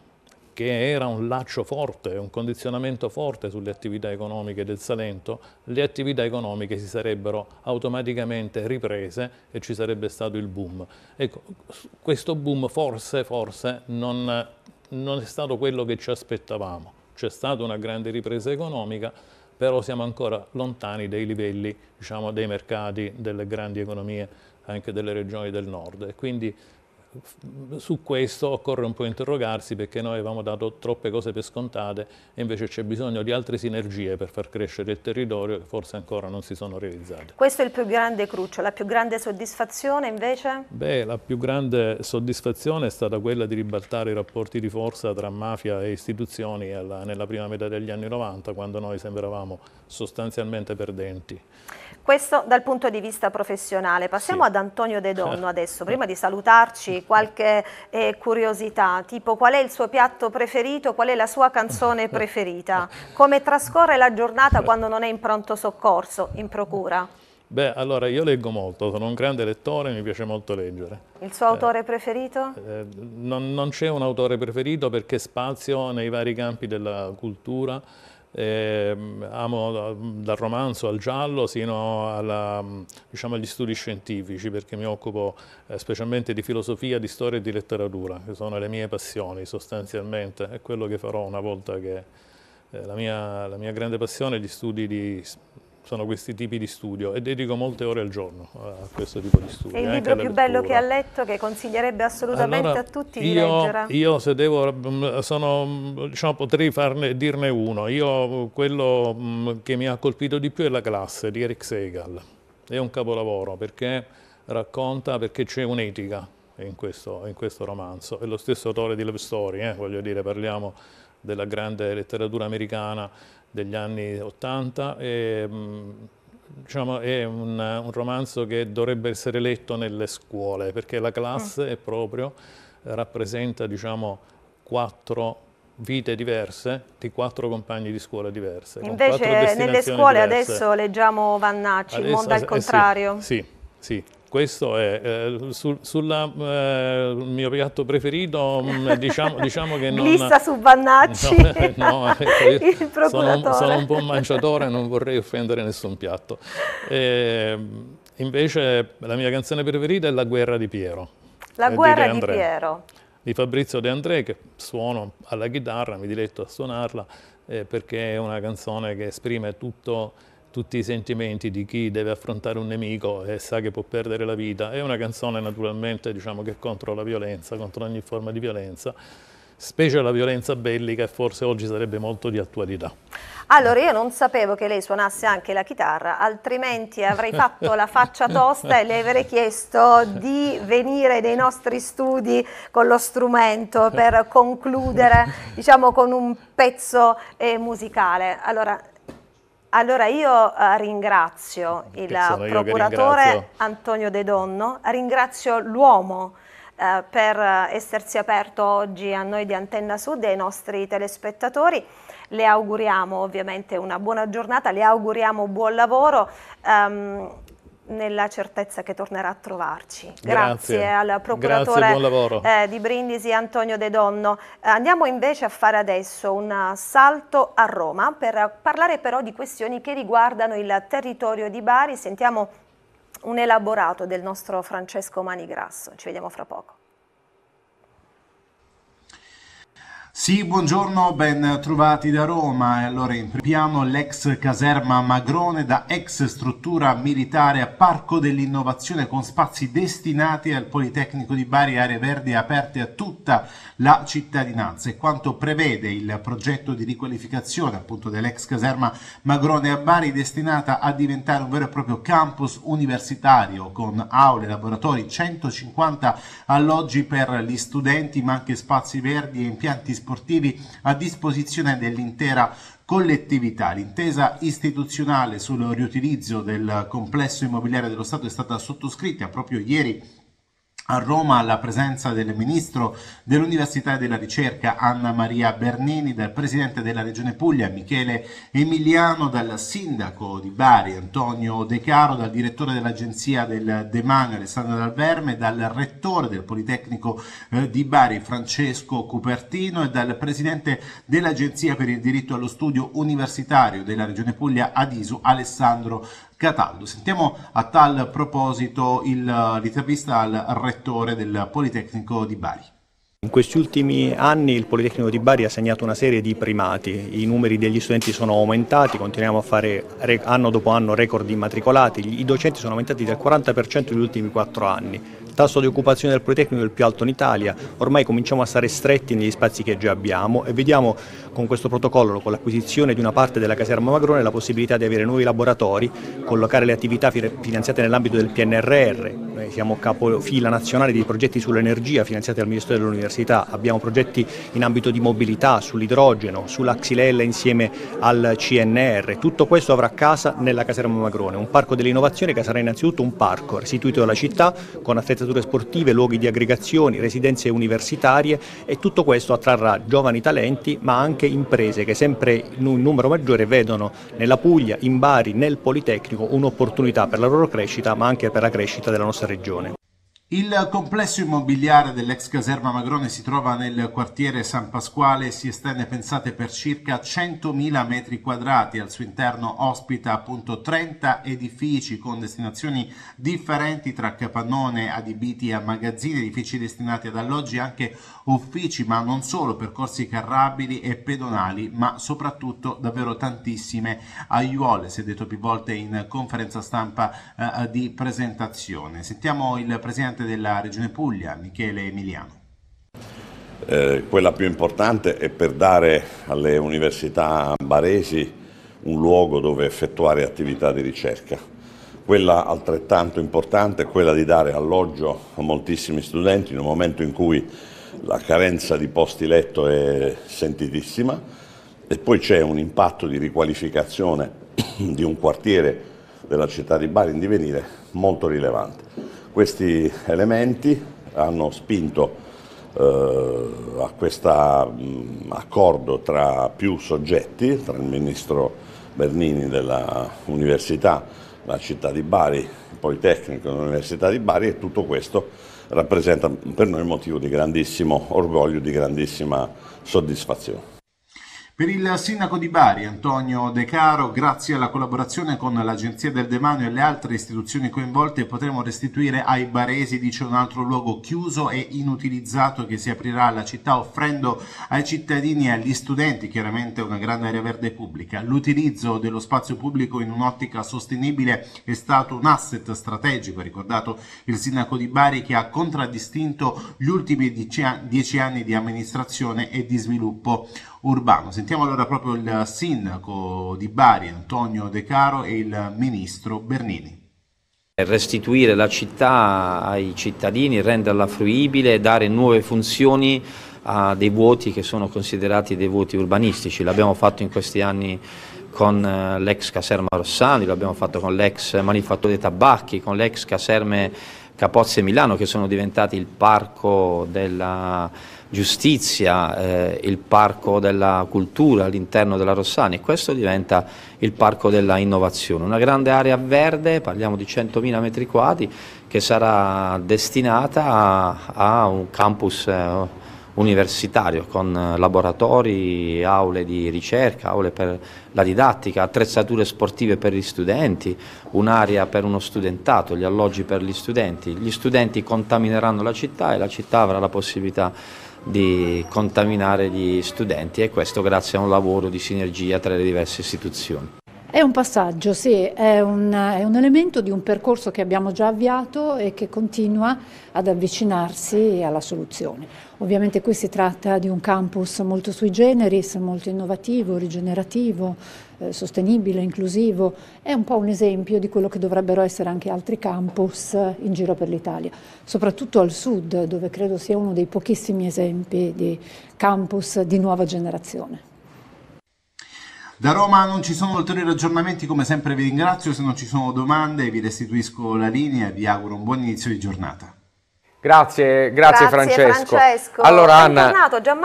che era un laccio forte, un condizionamento forte sulle attività economiche del Salento, le attività economiche si sarebbero automaticamente riprese e ci sarebbe stato il boom. Ecco, questo boom forse, forse non, non è stato quello che ci aspettavamo. C'è stata una grande ripresa economica, però siamo ancora lontani dai livelli diciamo, dei mercati delle grandi economie anche delle regioni del nord e quindi su questo occorre un po' interrogarsi perché noi avevamo dato troppe cose per scontate e invece c'è bisogno di altre sinergie per far crescere il territorio che forse ancora non si sono realizzate. Questo è il più grande cruccio, la più grande soddisfazione invece? Beh, la più grande soddisfazione è stata quella di ribaltare i rapporti di forza tra mafia e istituzioni alla, nella prima metà degli anni 90 quando noi sembravamo sostanzialmente perdenti. Questo dal punto di vista professionale. Passiamo sì. ad Antonio De Donno certo. adesso, prima di salutarci qualche eh, curiosità, tipo qual è il suo piatto preferito, qual è la sua canzone preferita, come trascorre la giornata quando non è in pronto soccorso, in procura? Beh, allora io leggo molto, sono un grande lettore, mi piace molto leggere. Il suo autore eh, preferito? Eh, non, non c'è un autore preferito perché spazio nei vari campi della cultura eh, amo mm, dal romanzo al giallo sino alla, mm, diciamo, agli studi scientifici perché mi occupo eh, specialmente di filosofia, di storia e di letteratura, che sono le mie passioni sostanzialmente, è quello che farò una volta che eh, la, mia, la mia grande passione è gli studi di sono questi tipi di studio e dedico molte ore al giorno eh, a questo tipo di studio. È il libro più bello che ha letto che consiglierebbe assolutamente allora, a tutti di io, leggere? Io se devo, mm, sono, mm, diciamo, potrei farne, dirne uno. Io mm, quello che mi ha colpito di più è La classe di Eric Segal. È un capolavoro perché racconta perché c'è un'etica in questo, in questo romanzo. È lo stesso autore di Love Story, eh, voglio dire, parliamo della grande letteratura americana degli anni 80 e, mm, diciamo, è un, un, romanzo che dovrebbe essere letto nelle scuole perché la classe mm. è proprio, eh, rappresenta diciamo, quattro vite diverse di quattro compagni di scuola diverse. Invece nelle scuole diverse. adesso leggiamo Vannacci, adesso, il mondo al contrario. Eh sì, sì questo è eh, sul sulla, eh, mio piatto preferito, mm, diciamo, diciamo che non... Glissa su Vannacci, no, eh, no, ecco, eh, sono, sono, un po' un mangiatore, non vorrei offendere nessun piatto. Eh, invece la mia canzone preferita è La guerra di Piero. La eh, guerra di, di Piero. Di Fabrizio De André, che suono alla chitarra, mi diletto a suonarla, perché è una canzone che esprime tutto tutti i sentimenti di chi deve affrontare un nemico e sa che può perdere la vita. È una canzone naturalmente diciamo, che è contro la violenza, contro ogni forma di violenza, specie la violenza bellica e forse oggi sarebbe molto di attualità. Allora io non sapevo che lei suonasse anche la chitarra, altrimenti avrei fatto la faccia tosta e le avrei chiesto di venire nei nostri studi con lo strumento per concludere diciamo con un pezzo eh, musicale. Allora allora io eh, ringrazio il procuratore ringrazio. Antonio De Donno, ringrazio l'uomo eh, per eh, essersi aperto oggi a noi di Antenna Sud e ai nostri telespettatori. Le auguriamo ovviamente una buona giornata, le auguriamo buon lavoro. Um, nella certezza che tornerà a trovarci. Grazie, Grazie al procuratore Grazie, eh, di Brindisi Antonio De Donno. Eh, andiamo invece a fare adesso un salto a Roma per parlare però di questioni che riguardano il territorio di Bari. Sentiamo un elaborato del nostro Francesco Manigrasso. Ci vediamo fra poco. Sì, buongiorno, ben trovati da Roma. Allora, in primo piano l'ex caserma Magrone da ex struttura militare a Parco dell'Innovazione con spazi destinati al Politecnico di Bari, aree verdi aperte a tutta la cittadinanza e quanto prevede il progetto di riqualificazione appunto dell'ex caserma Magrone a Bari destinata a diventare un vero e proprio campus universitario con aule, laboratori, 150 alloggi per gli studenti ma anche spazi verdi e impianti sportivi sportivi a disposizione dell'intera collettività. L'intesa istituzionale sul riutilizzo del complesso immobiliare dello Stato è stata sottoscritta proprio ieri a Roma alla presenza del Ministro dell'Università e della Ricerca Anna Maria Bernini, dal Presidente della Regione Puglia Michele Emiliano, dal Sindaco di Bari Antonio De Caro, dal Direttore dell'Agenzia del Demanio Alessandro Dalverme, dal Rettore del Politecnico eh, di Bari Francesco Cupertino e dal Presidente dell'Agenzia per il diritto allo studio universitario della Regione Puglia Adiso Alessandro Cataldo. Sentiamo a tal proposito il, l'intervista al rettore del Politecnico di Bari. In questi ultimi anni il Politecnico di Bari ha segnato una serie di primati, i numeri degli studenti sono aumentati, continuiamo a fare anno dopo anno record immatricolati, i docenti sono aumentati del 40% negli ultimi 4 anni, tasso di occupazione del Politecnico è il più alto in Italia, ormai cominciamo a stare stretti negli spazi che già abbiamo e vediamo con questo protocollo, con l'acquisizione di una parte della caserma Magrone, la possibilità di avere nuovi laboratori, collocare le attività finanziate nell'ambito del PNRR, noi siamo capofila nazionale di progetti sull'energia finanziati dal Ministero dell'Università, abbiamo progetti in ambito di mobilità, sull'idrogeno, sulla xylella insieme al CNR, tutto questo avrà casa nella caserma Magrone, un parco dell'innovazione che sarà innanzitutto un parco restituito dalla città con attrezzature attrezzature sportive, luoghi di aggregazioni, residenze universitarie e tutto questo attrarrà giovani talenti ma anche imprese che sempre in un numero maggiore vedono nella Puglia, in Bari, nel Politecnico un'opportunità per la loro crescita ma anche per la crescita della nostra regione. Il complesso immobiliare dell'ex caserma Magrone si trova nel quartiere San Pasquale e si estende, pensate, per circa 100.000 metri quadrati. Al suo interno ospita appunto 30 edifici con destinazioni differenti tra capannone adibiti a magazzini, edifici destinati ad alloggi e anche uffici ma non solo, percorsi carrabili e pedonali, ma soprattutto davvero tantissime aiuole, si è detto più volte in conferenza stampa eh, eh, di presentazione. Sentiamo il presidente della Regione Puglia, Michele Emiliano. Eh, quella più importante è per dare alle università baresi un luogo dove effettuare attività di ricerca. Quella altrettanto importante è quella di dare alloggio a moltissimi studenti in un momento in cui la carenza di posti letto è sentitissima e poi c'è un impatto di riqualificazione di un quartiere della città di Bari in divenire molto rilevante. Questi elementi hanno spinto eh, a questo mm, accordo tra più soggetti, tra il ministro Bernini dell'Università, la città di Bari, il Politecnico dell'Università di Bari e tutto questo rappresenta per noi un motivo di grandissimo orgoglio, di grandissima soddisfazione. Per il sindaco di Bari, Antonio De Caro, grazie alla collaborazione con l'Agenzia del Demanio e le altre istituzioni coinvolte potremo restituire ai baresi, dice, un altro luogo chiuso e inutilizzato che si aprirà alla città offrendo ai cittadini e agli studenti chiaramente una grande area verde pubblica. L'utilizzo dello spazio pubblico in un'ottica sostenibile è stato un asset strategico, ha ricordato il sindaco di Bari, che ha contraddistinto gli ultimi dieci anni di amministrazione e di sviluppo urbano. Sentiamo allora proprio il sindaco di Bari, Antonio De Caro, e il ministro Bernini. Restituire la città ai cittadini, renderla fruibile, dare nuove funzioni a dei vuoti che sono considerati dei vuoti urbanistici. L'abbiamo fatto in questi anni con eh, l'ex caserma Rossani, l'abbiamo fatto con l'ex manifattore dei tabacchi, con l'ex caserme Capozze Milano che sono diventati il parco della giustizia, eh, il parco della cultura all'interno della Rossani e questo diventa il parco della innovazione. Una grande area verde, parliamo di 100.000 metri quadri, che sarà destinata a, a un campus eh, universitario con laboratori, aule di ricerca, aule per la didattica, attrezzature sportive per gli studenti, un'area per uno studentato, gli alloggi per gli studenti. Gli studenti contamineranno la città e la città avrà la possibilità di di contaminare gli studenti e questo grazie a un lavoro di sinergia tra le diverse istituzioni. È un passaggio, sì, è un, è un, elemento di un percorso che abbiamo già avviato e che continua ad avvicinarsi alla soluzione. Ovviamente qui si tratta di un campus molto sui generis, molto innovativo, rigenerativo, eh, sostenibile, inclusivo, è un po' un esempio di quello che dovrebbero essere anche altri campus eh, in giro per l'Italia, soprattutto al sud dove credo sia uno dei pochissimi esempi di campus di nuova generazione. Da Roma non ci sono ulteriori aggiornamenti, come sempre vi ringrazio, se non ci sono domande vi restituisco la linea e vi auguro un buon inizio di giornata. Grazie, grazie, grazie Francesco. Francesco. Allora Anna,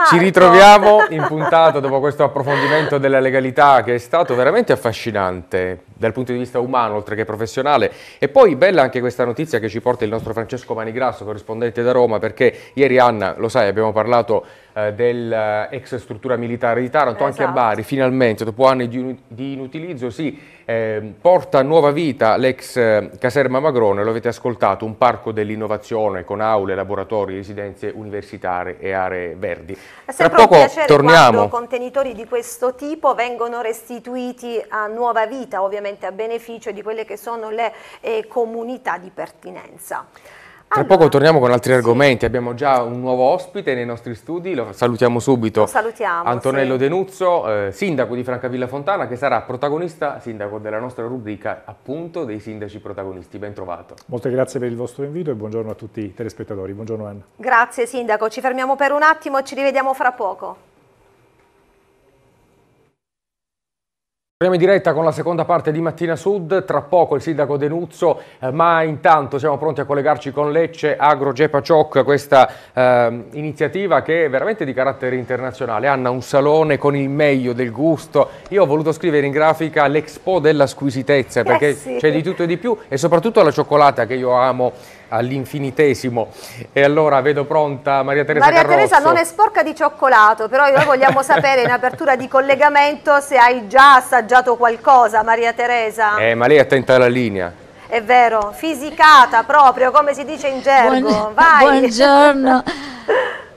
ci ritroviamo in puntata dopo questo approfondimento della legalità che è stato veramente affascinante dal punto di vista umano oltre che professionale. E poi bella anche questa notizia che ci porta il nostro Francesco Manigrasso, corrispondente da Roma, perché ieri Anna, lo sai, abbiamo parlato eh, dell'ex eh, struttura militare di Taranto, esatto. anche a esatto. Bari, finalmente, dopo anni di, di inutilizzo, si eh, porta nuova vita l'ex eh, caserma Magrone, lo avete ascoltato, un parco dell'innovazione con aule, laboratori, residenze universitarie e aree verdi. È sempre Tra poco un torniamo. contenitori di questo tipo vengono restituiti a nuova vita, ovviamente ovviamente a beneficio di quelle che sono le eh, comunità di pertinenza. Tra allora, poco torniamo con altri sì. argomenti, abbiamo già un nuovo ospite nei nostri studi, lo salutiamo subito. Lo salutiamo. Antonello sì. Denuzzo, eh, sindaco di Francavilla Fontana, che sarà protagonista, sindaco della nostra rubrica, appunto, dei sindaci protagonisti. Ben trovato. Molte grazie per il vostro invito e buongiorno a tutti i telespettatori. Buongiorno Anna. Grazie sindaco, ci fermiamo per un attimo e ci rivediamo fra poco. Torniamo in diretta con la seconda parte di Mattina Sud, tra poco il sindaco Denuzzo, eh, ma intanto siamo pronti a collegarci con Lecce Agro Gepa Cioc, questa eh, iniziativa che è veramente di carattere internazionale, Anna, un salone con il meglio del gusto, io ho voluto scrivere in grafica l'Expo della squisitezza perché eh sì. c'è di tutto e di più e soprattutto la cioccolata che io amo all'infinitesimo. E allora vedo pronta Maria Teresa Maria Carrozzo. Teresa non è sporca di cioccolato, però noi vogliamo sapere in apertura di collegamento se hai già assaggiato qualcosa Maria Teresa. Eh, ma lei è attenta alla linea. È vero, fisicata proprio, come si dice in gergo. Buon... Vai. Buongiorno.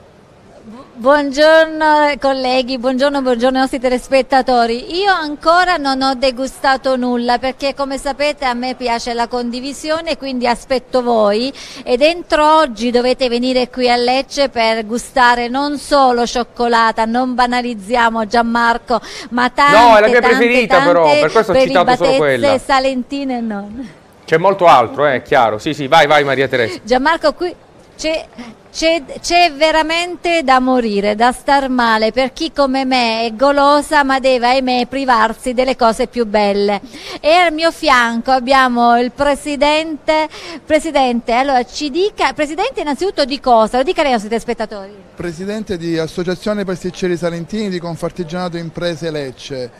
Buongiorno colleghi, buongiorno, buongiorno ai nostri telespettatori. Io ancora non ho degustato nulla perché come sapete a me piace la condivisione, quindi aspetto voi e dentro oggi dovete venire qui a Lecce per gustare non solo cioccolata, non banalizziamo Gianmarco, ma tante No, è la mia tante, preferita tante, però, per questo ho citato solo quella. salentine e non. C'è molto altro, eh, è eh, chiaro. Sì, sì, vai, vai Maria Teresa. Gianmarco qui c'è, veramente da morire, da star male per chi come me è golosa ma deve ahimè privarsi delle cose più belle. E al mio fianco abbiamo il presidente. Presidente, allora ci dica, presidente innanzitutto di cosa? Lo dica lei ai nostri spettatori. Presidente di Associazione Pasticceri Salentini di Confartigianato Imprese Lecce.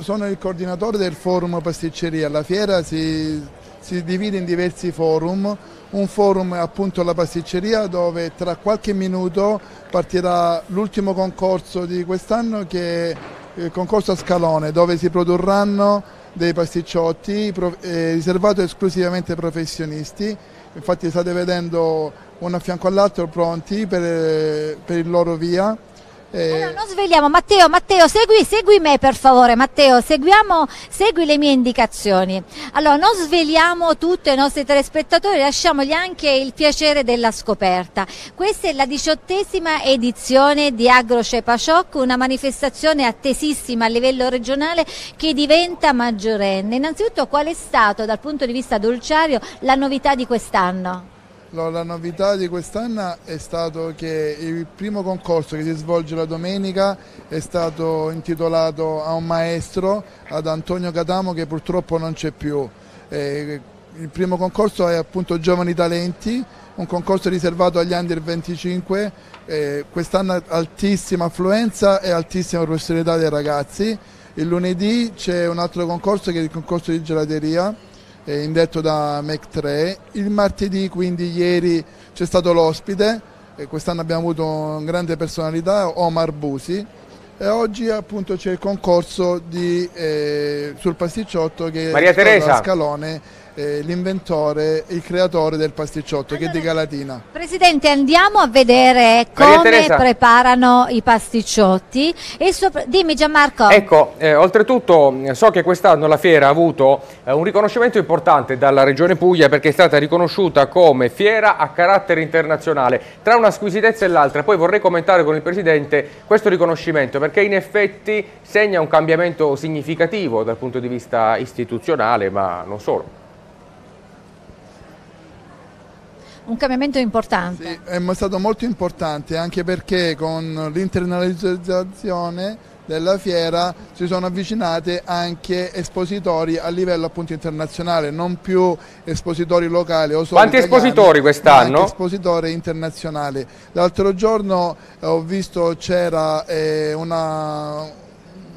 Sono il coordinatore del forum pasticceria. La fiera si, si divide in diversi forum un forum appunto alla pasticceria dove tra qualche minuto partirà l'ultimo concorso di quest'anno che è il concorso a scalone dove si produrranno dei pasticciotti eh, riservato esclusivamente ai professionisti infatti state vedendo uno a fianco all'altro pronti per, per il loro via eh, allora, non svegliamo, Matteo, Matteo, segui, segui, me per favore, Matteo, seguiamo, segui le mie indicazioni. Allora, non svegliamo tutti i nostri telespettatori, lasciamogli anche il piacere della scoperta. Questa è la diciottesima edizione di Agro Cepa Shock, una manifestazione attesissima a livello regionale che diventa maggiorenne. Innanzitutto, qual è stato dal punto di vista dolciario la novità di quest'anno? La novità di quest'anno è stato che il primo concorso che si svolge la domenica è stato intitolato a un maestro, ad Antonio Catamo che purtroppo non c'è più. Il primo concorso è appunto Giovani Talenti, un concorso riservato agli under 25, quest'anno altissima affluenza e altissima professionalità dei ragazzi. Il lunedì c'è un altro concorso che è il concorso di gelateria eh, indetto da MEC3. Il martedì, quindi ieri, c'è stato l'ospite e quest'anno abbiamo avuto una grande personalità, Omar Busi. E oggi appunto c'è il concorso di, eh, sul pasticciotto che Maria è Teresa. scalone eh, l'inventore il creatore del pasticciotto allora, che è di Galatina. Presidente, andiamo a vedere come preparano i pasticciotti e sopra... dimmi Gianmarco. Ecco, eh, oltretutto so che quest'anno la fiera ha avuto eh, un riconoscimento importante dalla Regione Puglia perché è stata riconosciuta come fiera a carattere internazionale. Tra una squisitezza e l'altra, poi vorrei commentare con il Presidente questo riconoscimento perché in effetti segna un cambiamento significativo dal punto di vista istituzionale, ma non solo. un cambiamento importante. Sì, è stato molto importante anche perché con l'internalizzazione della fiera si sono avvicinate anche espositori a livello appunto internazionale, non più espositori locali o solo Quanti espositori quest'anno? espositori internazionali. L'altro giorno eh, ho visto c'era eh, una,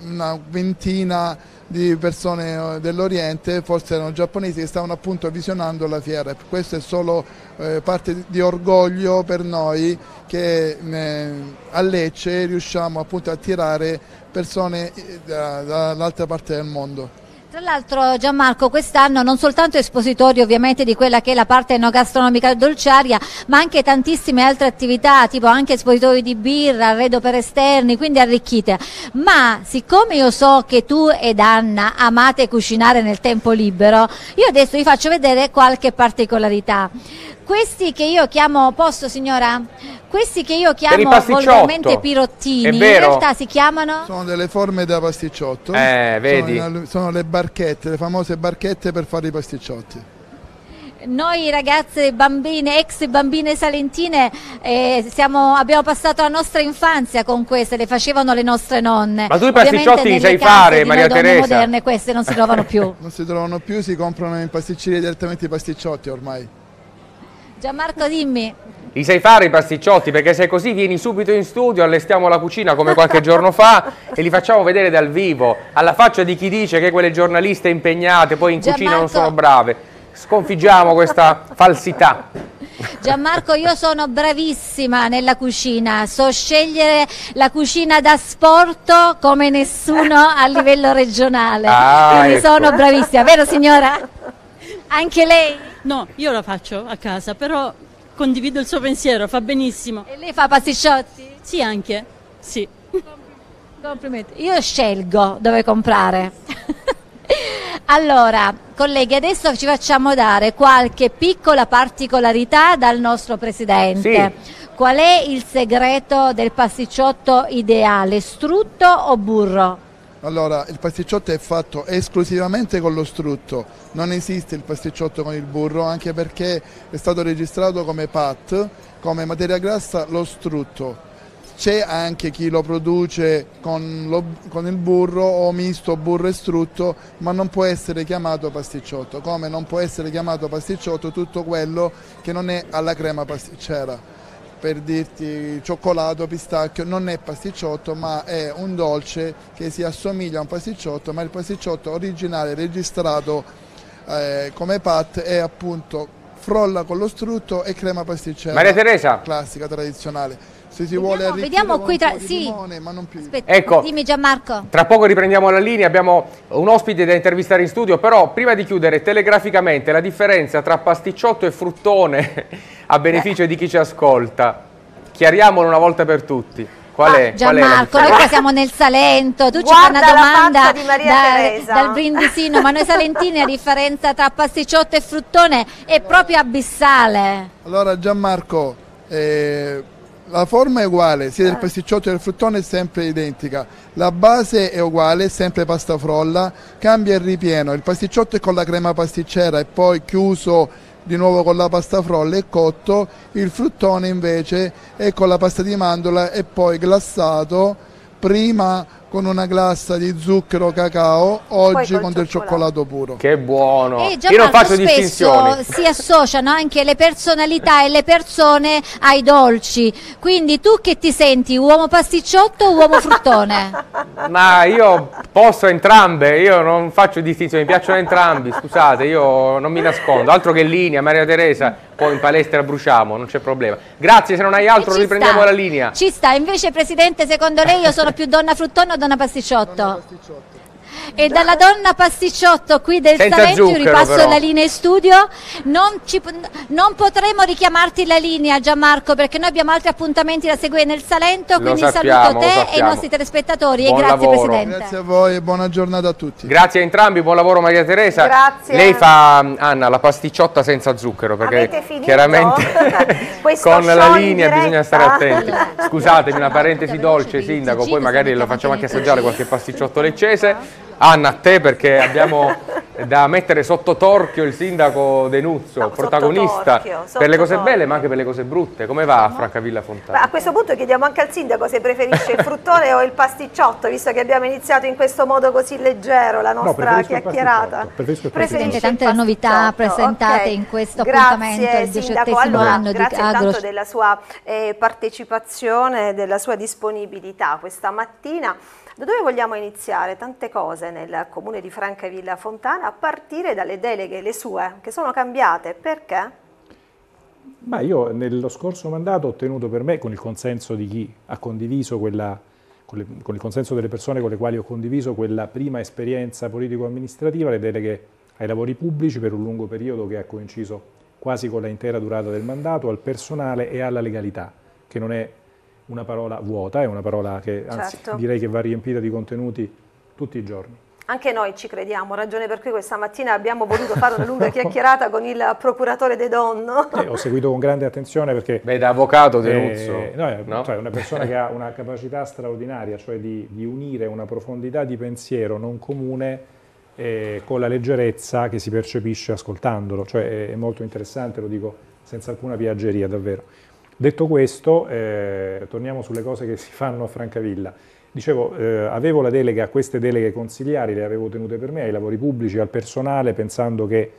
una ventina di persone eh, dell'Oriente, forse erano giapponesi, che stavano appunto visionando la fiera. Questo è solo eh, parte di orgoglio per noi che eh, a Lecce riusciamo appunto a attirare persone eh, dall'altra parte del mondo. Tra l'altro Gianmarco quest'anno non soltanto espositori ovviamente di quella che è la parte enogastronomica dolciaria ma anche tantissime altre attività tipo anche espositori di birra, arredo per esterni quindi arricchite ma siccome io so che tu ed Anna amate cucinare nel tempo libero io adesso vi faccio vedere qualche particolarità questi che io chiamo posto signora? Questi che io chiamo volgarmente pirottini, in realtà si chiamano? Sono delle forme da pasticciotto. Eh, vedi. Sono, sono le barchette, le famose barchette per fare i pasticciotti noi ragazze bambine, ex bambine salentine, eh, siamo, abbiamo passato la nostra infanzia con queste, le facevano le nostre nonne. Ma tu i pasticciotti li sai fare, Maria Teresa? moderne queste non si trovano più. non si trovano più, si comprano in pasticceria direttamente i pasticciotti ormai. Gianmarco dimmi. Li sai fare i pasticciotti perché se è così vieni subito in studio, allestiamo la cucina come qualche giorno fa e li facciamo vedere dal vivo, alla faccia di chi dice che quelle giornaliste impegnate poi in Gianmarco... cucina non sono brave. Sconfiggiamo questa falsità. Gianmarco, io sono bravissima nella cucina, so scegliere la cucina da sporto come nessuno a livello regionale. Ah, Quindi ecco. sono bravissima, vero signora? Anche lei? No, io la faccio a casa, però condivido il suo pensiero, fa benissimo. E lei fa pasticciotti? Sì, anche, sì. Complimenti. Io scelgo dove comprare. allora, colleghi, adesso ci facciamo dare qualche piccola particolarità dal nostro presidente. Sì. Qual è il segreto del pasticciotto ideale, strutto o burro? Allora, il pasticciotto è fatto esclusivamente con lo strutto, non esiste il pasticciotto con il burro, anche perché è stato registrato come PAT, come materia grassa lo strutto. C'è anche chi lo produce con, lo, con il burro o misto burro e strutto, ma non può essere chiamato pasticciotto, come non può essere chiamato pasticciotto tutto quello che non è alla crema pasticcera per dirti cioccolato, pistacchio, non è pasticciotto ma è un dolce che si assomiglia a un pasticciotto ma il pasticciotto originale registrato eh, come pat è appunto frolla con lo strutto e crema pasticcera Maria Teresa classica tradizionale se si vuole arricchire vediamo qui tra... sì. Limone, ma non più. Aspetta, ecco, dimmi Gianmarco. Tra poco riprendiamo la linea, abbiamo un ospite da intervistare in studio, però prima di chiudere telegraficamente la differenza tra pasticciotto e fruttone a beneficio Beh. di chi ci ascolta. Chiariamolo una volta per tutti. Qual ah, è? Gianmarco, qual è noi siamo nel Salento, tu Guarda ci fai una domanda da, dal brindisino, ma noi salentini la differenza tra pasticciotto e fruttone è allora. proprio abissale. Allora Gianmarco, eh, la forma è uguale, sia del ah. pasticciotto che del fruttone è sempre identica, la base è uguale, è sempre pasta frolla, cambia il ripieno, il pasticciotto è con la crema pasticcera e poi chiuso di nuovo con la pasta frolla e cotto, il fruttone invece è con la pasta di mandorla e poi glassato prima con una glassa di zucchero cacao, oggi con del cioccolato. puro. Che buono! E eh, Io non faccio distinzioni. Si associano anche le personalità e le persone ai dolci. Quindi tu che ti senti, uomo pasticciotto o uomo fruttone? Ma io posso entrambe, io non faccio distinzioni, mi piacciono entrambi, scusate, io non mi nascondo, altro che linea, Maria Teresa, poi in palestra bruciamo, non c'è problema. Grazie, se non hai altro riprendiamo sta. la linea. Ci sta, invece Presidente, secondo lei io sono più donna fruttona o donna pasticciotto? Donna pasticciotto. E dalla donna pasticciotto qui del Salento, io ripasso però. la linea in studio, non, ci, non, potremo richiamarti la linea Gianmarco perché noi abbiamo altri appuntamenti da seguire nel Salento, lo quindi sappiamo, saluto te e i nostri telespettatori buon e grazie lavoro. Presidente. Grazie a voi e buona giornata a tutti. Grazie a entrambi, buon lavoro Maria Teresa. Grazie. Lei fa, Anna, la pasticciotta senza zucchero perché chiaramente con la linea bisogna stare attenti. Scusatemi, una parentesi dolce, Sindaco, poi magari lo facciamo anche assaggiare qualche pasticciotto leccese. Anna a te perché abbiamo da mettere sotto torchio il sindaco Denuzzo, no, protagonista sotto torchio, sotto per le cose torchio. belle ma anche per le cose brutte. Come va no. Francavilla Fontana? Ma a questo punto chiediamo anche al sindaco se preferisce il fruttone o il pasticciotto, visto che abbiamo iniziato in questo modo così leggero la nostra no, preferisco chiacchierata. Il preferisco il Presidente, tante novità presentate okay. in questo Grazie, appuntamento il diciottesimo allora, anno grazie di Agro. Grazie della sua eh, partecipazione, della sua disponibilità questa mattina. Da dove vogliamo iniziare? Tante cose nel comune di Francavilla Fontana, a partire dalle deleghe, le sue, che sono cambiate. Perché? Ma io nello scorso mandato ho ottenuto per me, con il consenso di chi ha condiviso quella, con, le, con il consenso delle persone con le quali ho condiviso quella prima esperienza politico-amministrativa, le deleghe ai lavori pubblici per un lungo periodo che ha coinciso quasi con l'intera durata del mandato, al personale e alla legalità, che non è una parola vuota, è una parola che anzi certo. direi che va riempita di contenuti tutti i giorni. Anche noi ci crediamo, ragione per cui questa mattina abbiamo voluto fare una lunga chiacchierata con il procuratore De Donno. Eh, ho seguito con grande attenzione perché... Beh, da avvocato De Nuzzo. Eh, no, è, no? Cioè, una persona che ha una capacità straordinaria, cioè di, di unire una profondità di pensiero non comune eh, con la leggerezza che si percepisce ascoltandolo. Cioè è, è molto interessante, lo dico senza alcuna piaggeria, davvero. Detto questo, eh, torniamo sulle cose che si fanno a Francavilla. Dicevo, eh, avevo la delega, queste deleghe consigliari le avevo tenute per me, ai lavori pubblici, al personale, pensando che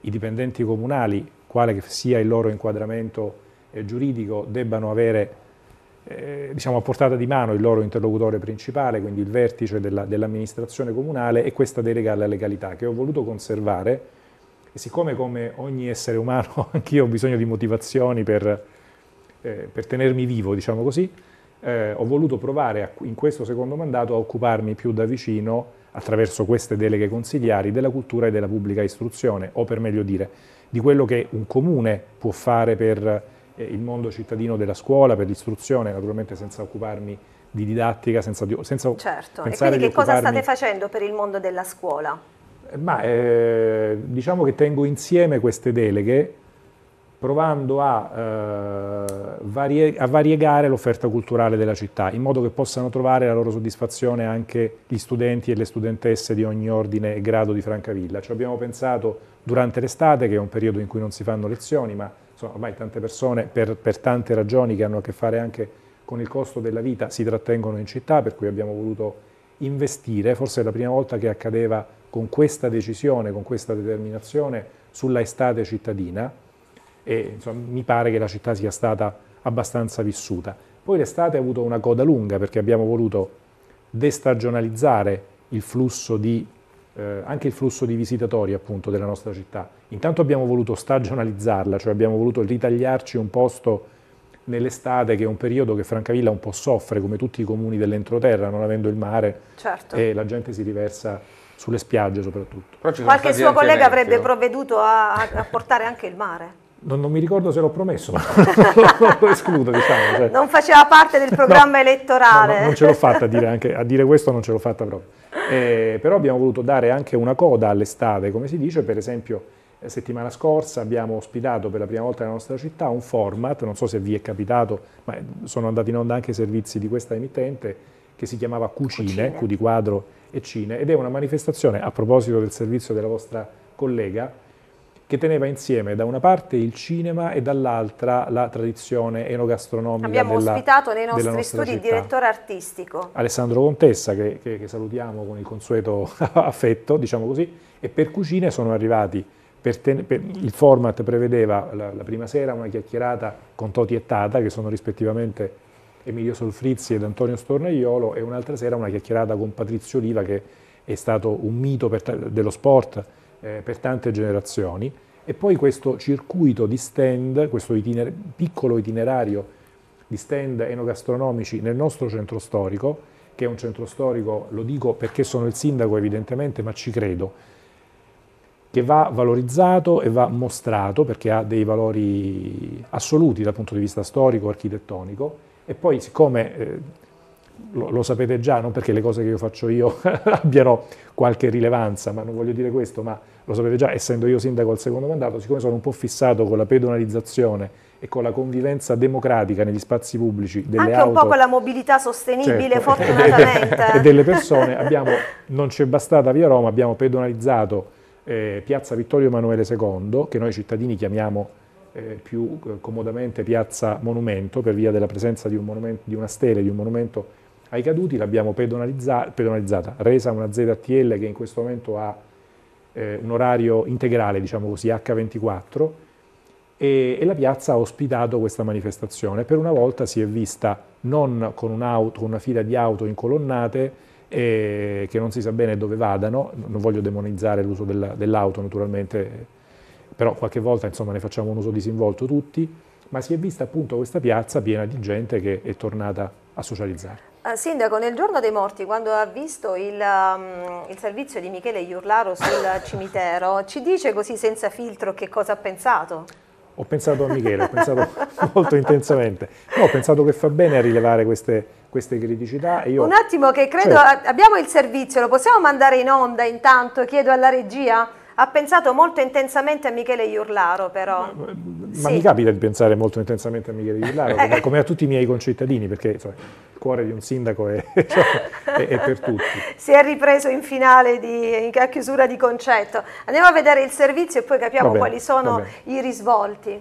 i dipendenti comunali, quale sia il loro inquadramento eh, giuridico, debbano avere eh, diciamo, a portata di mano il loro interlocutore principale, quindi il vertice dell'amministrazione dell comunale e questa delega alla legalità che ho voluto conservare e siccome come ogni essere umano anch'io ho bisogno di motivazioni per, eh, per tenermi vivo, diciamo così, eh, ho voluto provare a, in questo secondo mandato a occuparmi più da vicino, attraverso queste deleghe consigliari, della cultura e della pubblica istruzione, o per meglio dire, di quello che un comune può fare per eh, il mondo cittadino della scuola, per l'istruzione, naturalmente senza occuparmi di didattica, senza, di, senza certo. e quindi che cosa state facendo per il mondo della scuola? Eh, ma eh, diciamo che tengo insieme queste deleghe provando a, eh, varie, a variegare l'offerta culturale della città, in modo che possano trovare la loro soddisfazione anche gli studenti e le studentesse di ogni ordine e grado di Francavilla. Ci abbiamo pensato durante l'estate, che è un periodo in cui non si fanno lezioni, ma insomma, ormai tante persone, per, per tante ragioni che hanno a che fare anche con il costo della vita, si trattengono in città, per cui abbiamo voluto investire, forse è la prima volta che accadeva con questa decisione, con questa determinazione, sulla estate cittadina, e insomma, mi pare che la città sia stata abbastanza vissuta. Poi l'estate ha avuto una coda lunga perché abbiamo voluto destagionalizzare il flusso di, eh, anche il flusso di visitatori appunto della nostra città. Intanto abbiamo voluto stagionalizzarla, cioè abbiamo voluto ritagliarci un posto nell'estate, che è un periodo che Francavilla un po' soffre, come tutti i comuni dell'entroterra, non avendo il mare, certo. e la gente si riversa sulle spiagge soprattutto. Qualche suo collega avrebbe provveduto a, a portare anche il mare. Non, non, mi ricordo se l'ho promesso, ma non lo escludo. Diciamo, cioè. Non faceva parte del programma no, elettorale. No, non ce l'ho fatta a dire, anche, a dire, questo, non ce l'ho fatta proprio. Eh, però abbiamo voluto dare anche una coda all'estate, come si dice, per esempio eh, settimana scorsa abbiamo ospitato per la prima volta nella nostra città un format, non so se vi è capitato, ma eh, sono andati in onda anche i servizi di questa emittente, che si chiamava Cucine, Cucine. Q di quadro e Cine, ed è una manifestazione, a proposito del servizio della vostra collega, che teneva insieme da una parte il cinema e dall'altra la tradizione enogastronomica Abbiamo della, ospitato nei nostri studi il direttore artistico. Alessandro Contessa, che, che, che salutiamo con il consueto affetto, diciamo così, e per cucine sono arrivati per ten, per, il format prevedeva la, la, prima sera una chiacchierata con Toti e Tata, che sono rispettivamente Emilio Solfrizzi ed Antonio Stornaiolo, e un'altra sera una chiacchierata con Patrizio Oliva, che è stato un mito per, dello sport eh, per tante generazioni e poi questo circuito di stand, questo itiner piccolo itinerario di stand enogastronomici nel nostro centro storico, che è un centro storico, lo dico perché sono il sindaco evidentemente, ma ci credo, che va valorizzato e va mostrato perché ha dei valori assoluti dal punto di vista storico, architettonico e poi siccome eh, lo, lo, sapete già, non perché le cose che io faccio io abbiano qualche rilevanza, ma non voglio dire questo, ma lo sapete già, essendo io sindaco al secondo mandato, siccome sono un po' fissato con la pedonalizzazione e con la convivenza democratica negli spazi pubblici delle Anche auto... Anche un po' con la mobilità sostenibile, certo, fortunatamente. e delle persone, abbiamo, non ci è bastata via Roma, abbiamo pedonalizzato eh, piazza Vittorio Emanuele II, che noi cittadini chiamiamo eh, più eh, comodamente piazza Monumento, per via della presenza di, un monumento, di una stele, di un monumento ai caduti, l'abbiamo pedonalizza pedonalizzata, resa una ZTL che in questo momento ha eh, un orario integrale, diciamo così, H24, e, e, la piazza ha ospitato questa manifestazione. Per una volta si è vista non con, un auto, con una fila di auto incolonnate, eh, che non si sa bene dove vadano, non voglio demonizzare l'uso dell'auto naturalmente, però qualche volta insomma, ne facciamo un uso disinvolto tutti, ma si è vista appunto questa piazza piena di gente che è tornata a socializzare. Eh, sindaco, nel giorno dei morti, quando ha visto il, um, il, servizio di Michele Iurlaro sul cimitero, ci dice così senza filtro che cosa ha pensato? Ho pensato a Michele, ho pensato molto intensamente. No, ho pensato che fa bene a rilevare queste, queste criticità. Io, Un attimo che credo, cioè, abbiamo il servizio, lo possiamo mandare in onda intanto? Chiedo alla regia. Ha pensato molto intensamente a Michele Iurlaro però. Ma, ma sì. mi capita di pensare molto intensamente a Michele Iurlaro, come, come a tutti i miei concittadini, perché insomma, il cuore di un sindaco è, cioè, è, è, per tutti. Si è ripreso in finale, di, a chiusura di concetto. Andiamo a vedere il servizio e poi capiamo bene, quali sono i risvolti.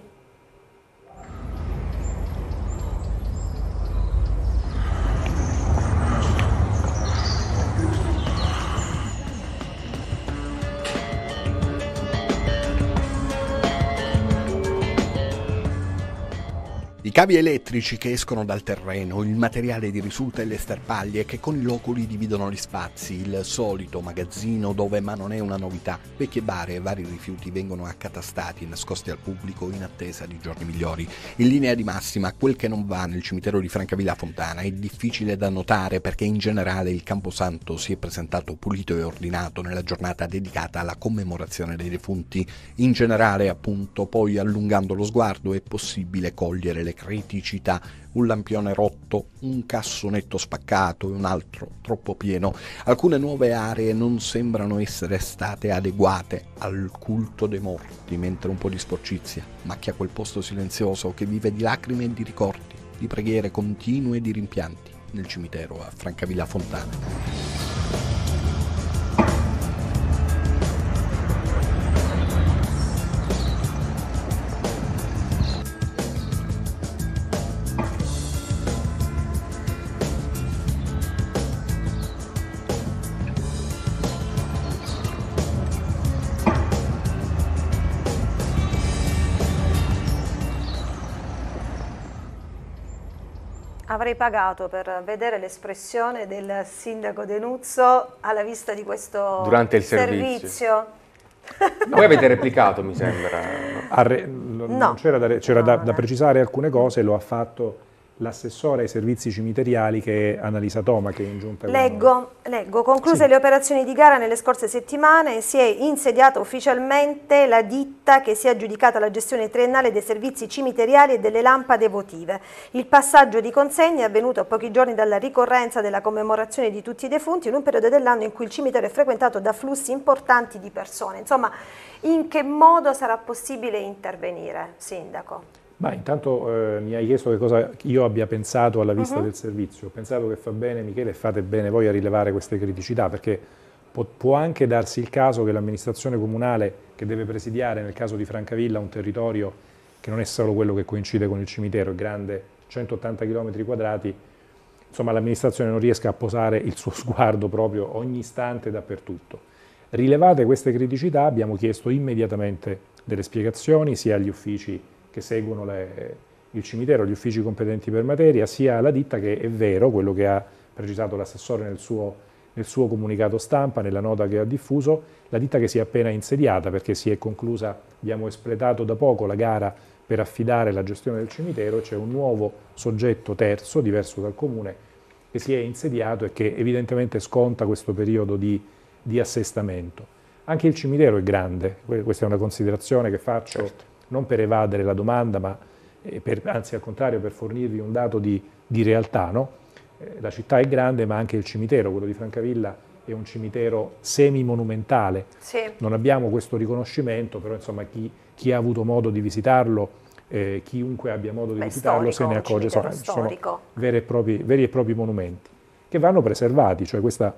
I cavi elettrici che escono dal terreno, il materiale di risulta e le sterpaglie che con i loculi dividono gli spazi, il solito magazzino dove ma non è una novità, vecchie bare e vari rifiuti vengono accatastati, e nascosti al pubblico in attesa di giorni migliori. In linea di massima, quel che non va nel cimitero di Francavilla Fontana è difficile da notare perché in generale il Camposanto si è presentato pulito e ordinato nella giornata dedicata alla commemorazione dei defunti. In generale, appunto, poi allungando lo sguardo è possibile cogliere le criticità, un lampione rotto, un cassonetto spaccato e un altro troppo pieno, alcune nuove aree non sembrano essere state adeguate al culto dei morti, mentre un po' di sporcizia macchia quel posto silenzioso che vive di lacrime e di ricordi, di preghiere continue e di rimpianti nel cimitero a Francavilla Fontana. avrei pagato per vedere l'espressione del sindaco Denuzzo alla vista di questo Durante il servizio. servizio. No. Voi avete replicato, mi sembra. No, no. c'era da, da, da precisare alcune cose, lo ha fatto l'assessore ai servizi cimiteriali che è Annalisa Toma che è in giunta. Leggo, leggo. concluse sì. le operazioni di gara nelle scorse settimane si è insediata ufficialmente la ditta che si è aggiudicata la gestione triennale dei servizi cimiteriali e delle lampade votive. Il passaggio di consegne è avvenuto a pochi giorni dalla ricorrenza della commemorazione di tutti i defunti in un periodo dell'anno in cui il cimitero è frequentato da flussi importanti di persone. Insomma, in che modo sarà possibile intervenire, Sindaco? Ma intanto eh, mi hai chiesto che cosa io abbia pensato alla vista uh mhm. -huh. del servizio. Ho pensato che fa bene Michele e fate bene voi a rilevare queste criticità perché può, può anche darsi il caso che l'amministrazione comunale che deve presidiare nel caso di Francavilla un territorio che non è solo quello che coincide con il cimitero, è grande 180 km quadrati, insomma l'amministrazione non riesca a posare il suo sguardo proprio ogni istante dappertutto. Rilevate queste criticità, abbiamo chiesto immediatamente delle spiegazioni sia agli uffici che seguono le, il cimitero, gli uffici competenti per materia, sia la ditta che è vero quello che ha precisato l'assessore nel suo, nel suo comunicato stampa, nella nota che ha diffuso, la ditta che si è appena insediata perché si è conclusa, abbiamo espletato da poco la gara per affidare la gestione del cimitero, c'è un nuovo soggetto terzo, diverso dal comune, che si è insediato e che evidentemente sconta questo periodo di, di assestamento. Anche il cimitero è grande, questa è una considerazione che faccio certo non per evadere la domanda, ma eh, per, anzi al contrario per fornirvi un dato di, di realtà. No? Eh, la città è grande, ma anche il cimitero, quello di Francavilla, è un cimitero semi-monumentale. Sì. Non abbiamo questo riconoscimento, però insomma chi, chi ha avuto modo di visitarlo, eh, chiunque abbia modo di Beh, visitarlo storico, se ne accorge. Sono, sono veri, e propri, veri e propri monumenti che vanno preservati, cioè questa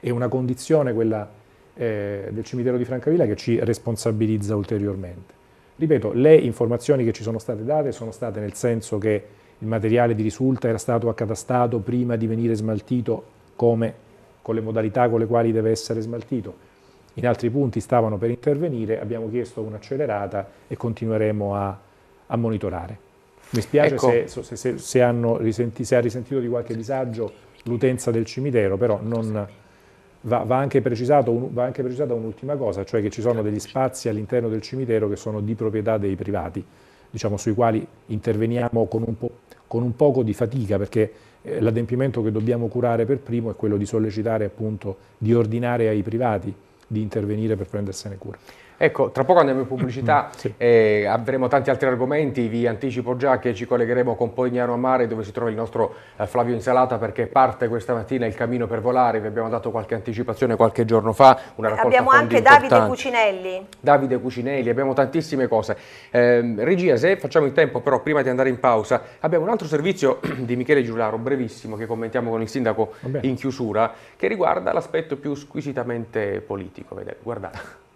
è una condizione, quella eh, del cimitero di Francavilla, che ci responsabilizza ulteriormente. Ripeto, le informazioni che ci sono state date sono state nel senso che il materiale di risulta era stato accatastato prima di venire smaltito come, con le modalità con le quali deve essere smaltito. In altri punti stavano per intervenire, abbiamo chiesto un'accelerata e continueremo a, a monitorare. Mi spiace ecco. se, se, se, risenti, se ha risentito di qualche disagio l'utenza del cimitero, però non Va, va, anche un, va, anche precisata un'ultima cosa, cioè che ci sono degli spazi all'interno del cimitero che sono di proprietà dei privati, diciamo, sui quali interveniamo con un, po', con un poco di fatica, perché eh, l'adempimento che dobbiamo curare per primo è quello di sollecitare appunto, di ordinare ai privati di intervenire per prendersene cura. Ecco, tra poco andiamo in mm, mm, pubblicità, sì. eh, avremo tanti altri argomenti, vi anticipo già che ci collegheremo con Pognano a Mare dove si trova il nostro eh, Flavio Insalata perché parte questa mattina il cammino per volare, vi abbiamo dato qualche anticipazione qualche giorno fa. Eh, abbiamo anche Davide Cucinelli. Davide Cucinelli, abbiamo tantissime cose. Eh, regia, se facciamo in tempo però prima di andare in pausa, abbiamo un altro servizio di Michele Giularo, brevissimo, che commentiamo con il sindaco Vabbè. in chiusura, che riguarda l'aspetto più squisitamente politico, vedete, guardate.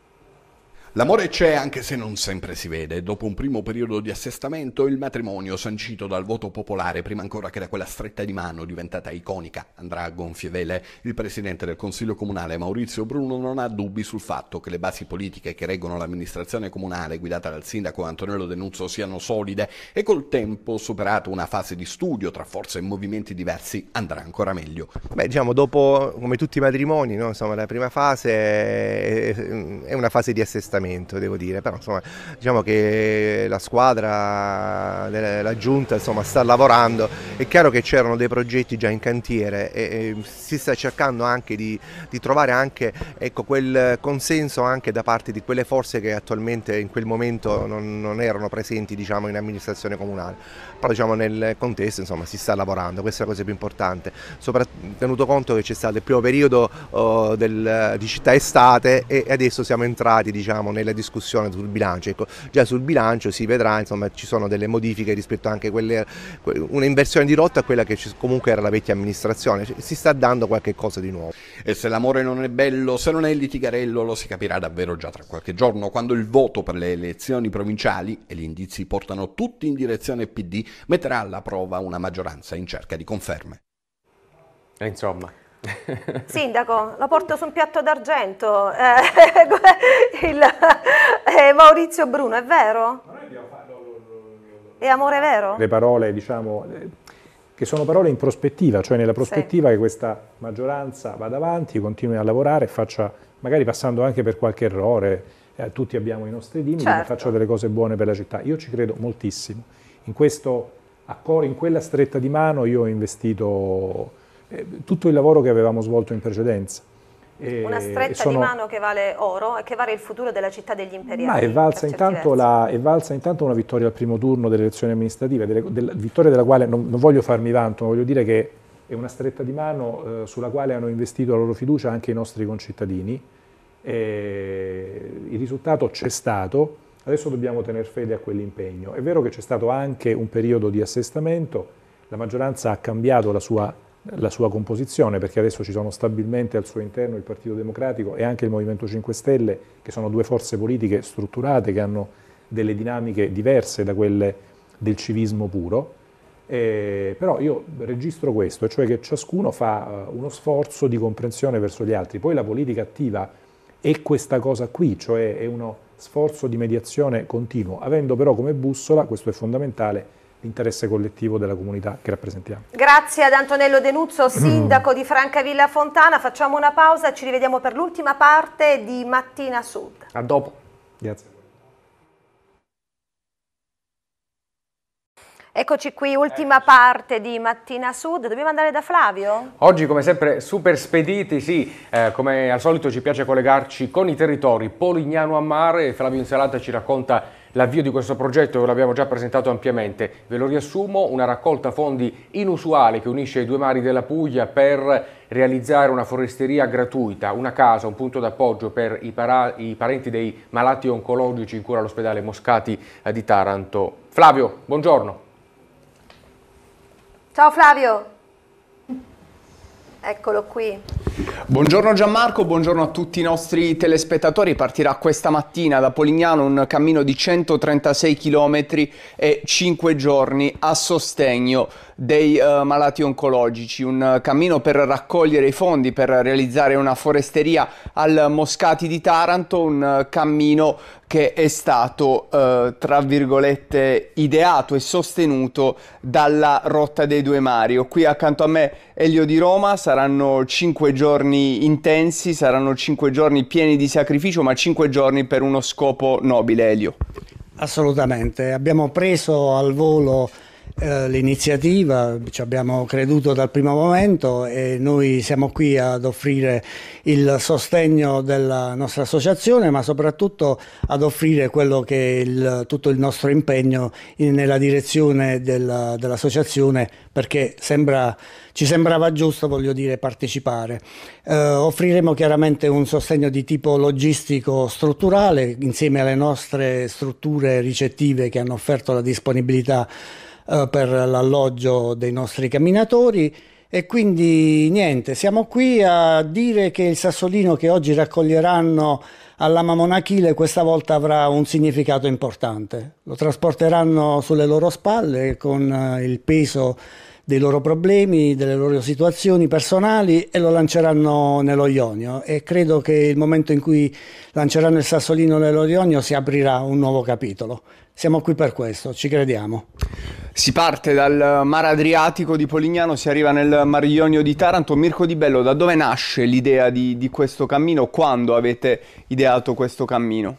L'amore c'è anche se non sempre si vede. Dopo un primo periodo di assestamento, il matrimonio sancito dal voto popolare, prima ancora che da quella stretta di mano diventata iconica, andrà a gonfie vele. Il presidente del Consiglio Comunale Maurizio Bruno non ha dubbi sul fatto che le basi politiche che reggono l'amministrazione comunale guidata dal sindaco Antonello Denuzzo siano solide e col tempo, superato una fase di studio tra forze e movimenti diversi, andrà ancora meglio. Beh, diciamo, dopo, come tutti i matrimoni, no? Insomma, la prima fase è una fase di assestamento miglioramento, devo dire, però insomma, diciamo che la squadra, la giunta insomma, sta lavorando, è chiaro che c'erano dei progetti già in cantiere e, e si sta cercando anche di, di trovare anche ecco, quel consenso anche da parte di quelle forze che attualmente in quel momento non, non erano presenti diciamo, in amministrazione comunale, però diciamo, nel contesto insomma, si sta lavorando, questa è la cosa più importante, soprattutto tenuto conto che c'è stato il primo periodo oh, del, di città estate e adesso siamo entrati diciamo, nella discussione sul bilancio. Ecco, già sul bilancio si vedrà, insomma, ci sono delle modifiche rispetto anche a quelle, un'inversione di rotta a quella che comunque era la vecchia amministrazione, si sta dando qualche cosa di nuovo. E se l'amore non è bello, se non è litigarello, lo si capirà davvero già tra qualche giorno, quando il voto per le elezioni provinciali, e gli indizi portano tutti in direzione PD, metterà alla prova una maggioranza in cerca di conferme. insomma. Sindaco, lo porto su un piatto d'argento, eh, eh, Maurizio Bruno, è vero? È amore vero? Le parole, diciamo, eh, che sono parole in prospettiva, cioè nella prospettiva sì. che questa maggioranza vada avanti, continui a lavorare, faccia, magari passando anche per qualche errore, eh, tutti abbiamo i nostri limiti, certo. ma faccia delle cose buone per la città. Io ci credo moltissimo. In, questo, in quella stretta di mano io ho investito eh, tutto il lavoro che avevamo svolto in precedenza. Una eh, stretta sono, di mano che vale oro e che vale il futuro della città degli imperiali. Ma è valsa, intanto, la, è valsa intanto, una vittoria al primo turno delle elezioni amministrative, delle, della, vittoria della quale non, non, voglio farmi vanto, ma voglio dire che è una stretta di mano eh, sulla quale hanno investito la loro fiducia anche i nostri concittadini. Eh, il risultato c'è stato, adesso dobbiamo tenere fede a quell'impegno. È vero che c'è stato anche un periodo di assestamento, la maggioranza ha cambiato la sua la sua composizione, perché adesso ci sono stabilmente al suo interno il Partito Democratico e anche il Movimento 5 Stelle, che sono due forze politiche strutturate, che hanno delle dinamiche diverse da quelle del civismo puro. Eh, però io registro questo, cioè che ciascuno fa eh, uno sforzo di comprensione verso gli altri. Poi la politica attiva è questa cosa qui, cioè è uno sforzo di mediazione continuo, avendo però come bussola, questo è fondamentale, l'interesse collettivo della comunità che rappresentiamo. Grazie ad Antonello Denuzzo, sindaco di Francavilla Fontana. Facciamo una pausa e ci rivediamo per l'ultima parte di Mattina Sud. A dopo. Grazie. Eccoci qui, ultima parte di Mattina Sud, dobbiamo andare da Flavio? Oggi come sempre super spediti, sì, eh, come al solito ci piace collegarci con i territori, Polignano a mare, Flavio Insalata ci racconta L'avvio di questo progetto ve l'abbiamo già presentato ampiamente, ve lo riassumo, una raccolta fondi inusuale che unisce i due mari della Puglia per realizzare una foresteria gratuita, una casa, un punto d'appoggio per i, i, parenti dei malati oncologici in cura all'ospedale Moscati eh, di Taranto. Flavio, buongiorno. Ciao Flavio. Eccolo qui. Buongiorno Gianmarco, buongiorno a tutti i nostri telespettatori. Partirà questa mattina da Polignano un cammino di 136 km e 5 giorni a sostegno dei uh, malati oncologici, un uh, cammino per raccogliere i fondi per realizzare una foresteria al Moscati di Taranto, un uh, cammino che è stato, eh, tra virgolette, ideato e sostenuto dalla Rotta dei Due Mari. Ho qui accanto a me Elio di Roma, saranno cinque giorni intensi, saranno cinque giorni pieni di sacrificio, ma cinque giorni per uno scopo nobile, Elio. Assolutamente, abbiamo preso al volo eh, l'iniziativa, ci abbiamo creduto dal primo momento e noi siamo qui ad offrire il sostegno della nostra associazione ma soprattutto ad offrire quello che è il, tutto il nostro impegno in, nella direzione del, dell'associazione perché sembra, ci sembrava giusto voglio dire, partecipare. Eh, offriremo chiaramente un sostegno di tipo logistico strutturale insieme alle nostre strutture ricettive che hanno offerto la disponibilità eh, per l'alloggio dei nostri camminatori e quindi niente, siamo qui a dire che il sassolino che oggi raccoglieranno all'Ama Monachile questa volta avrà un significato importante. Lo trasporteranno sulle loro spalle con eh, il peso dei loro problemi, delle loro situazioni personali e lo lanceranno nello Ionio e credo che il momento in cui lanceranno il sassolino nello Ionio si aprirà un nuovo capitolo siamo qui per questo, ci crediamo. Si parte dal Mar Adriatico di Polignano, si arriva nel Mar Ionio di Taranto. Mirko Di Bello, da dove nasce l'idea di, di questo cammino? Quando avete ideato questo cammino?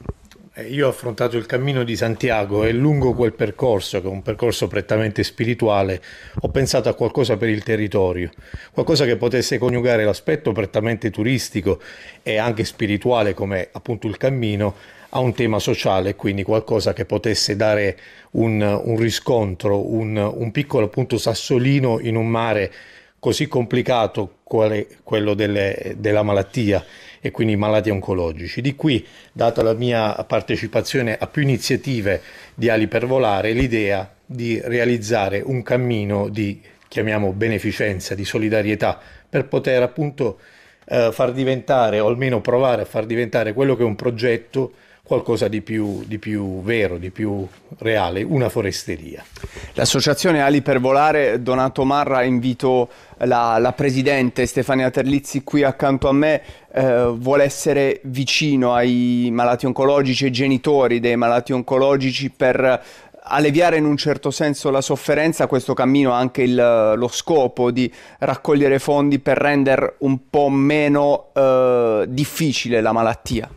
Eh, io ho affrontato il cammino di Santiago e lungo quel percorso, che è un percorso prettamente spirituale, ho pensato a qualcosa per il territorio, qualcosa che potesse coniugare l'aspetto prettamente turistico e anche spirituale come appunto il cammino a un tema sociale, quindi qualcosa che potesse dare un, un riscontro, un, un piccolo appunto sassolino in un mare così complicato quale quello delle, della malattia e quindi malati oncologici. Di qui, data la mia partecipazione a più iniziative di Ali per Volare, l'idea di realizzare un cammino di, chiamiamo, beneficenza, di solidarietà, per poter appunto eh, far diventare, o almeno provare a far diventare quello che è un progetto qualcosa di più, di più vero, di più reale, una foresteria. L'associazione Ali per Volare, Donato Marra, invito la, la presidente Stefania Terlizzi qui accanto a me, eh, vuole essere vicino ai malati oncologici, ai genitori dei malati oncologici per alleviare in un certo senso la sofferenza, questo cammino ha anche il, lo scopo di raccogliere fondi per rendere un po' meno eh, difficile la malattia.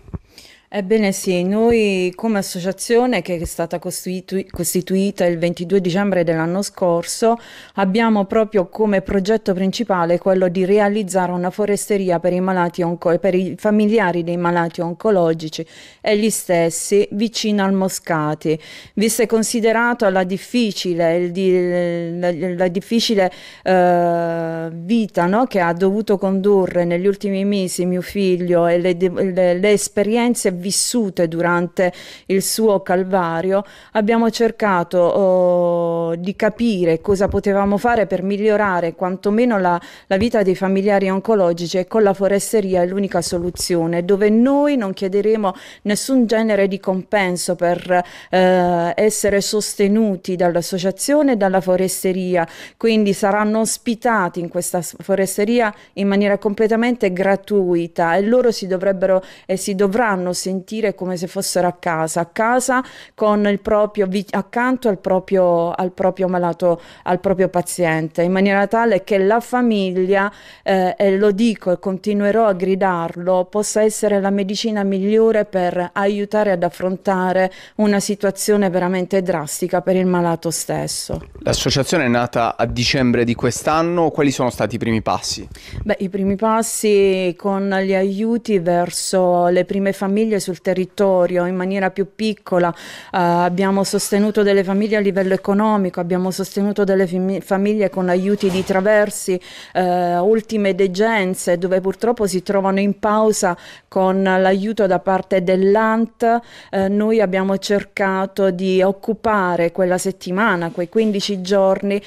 Ebbene sì, noi come associazione che è stata costitu- costituita il 22 dicembre dell'anno scorso abbiamo proprio come progetto principale quello di realizzare una foresteria per i, onco- per i familiari dei malati oncologici e gli stessi vicino al Moscati, visto e considerato la difficile, di- la, la difficile eh, vita no? che ha dovuto condurre negli ultimi mesi mio figlio e le, le, le esperienze vissute durante il suo calvario, abbiamo cercato oh, di capire cosa potevamo fare per migliorare quantomeno la, la vita dei familiari oncologici e con la foresteria è l'unica soluzione, dove noi non chiederemo nessun genere di compenso per eh, essere sostenuti dall'associazione e dalla foresteria, quindi saranno ospitati in questa foresteria in maniera completamente gratuita e loro si dovrebbero e si dovranno sentire come se fossero a casa, a casa con il proprio, accanto al proprio, al proprio malato, al proprio paziente, in maniera tale che la famiglia, eh, e lo dico e continuerò a gridarlo, possa essere la medicina migliore per aiutare ad affrontare una situazione veramente drastica per il malato stesso. L'associazione è nata a dicembre di quest'anno, quali sono stati i primi passi? Beh, i primi passi con gli aiuti verso le prime famiglie famiglie sul territorio in maniera più piccola, uh, abbiamo sostenuto delle famiglie a livello economico, abbiamo sostenuto delle fam- famiglie con aiuti di traversi, uh, ultime degenze dove purtroppo si trovano in pausa con l'aiuto da parte dell'ANT. Uh, noi abbiamo cercato di occupare quella settimana, quei 15 giorni,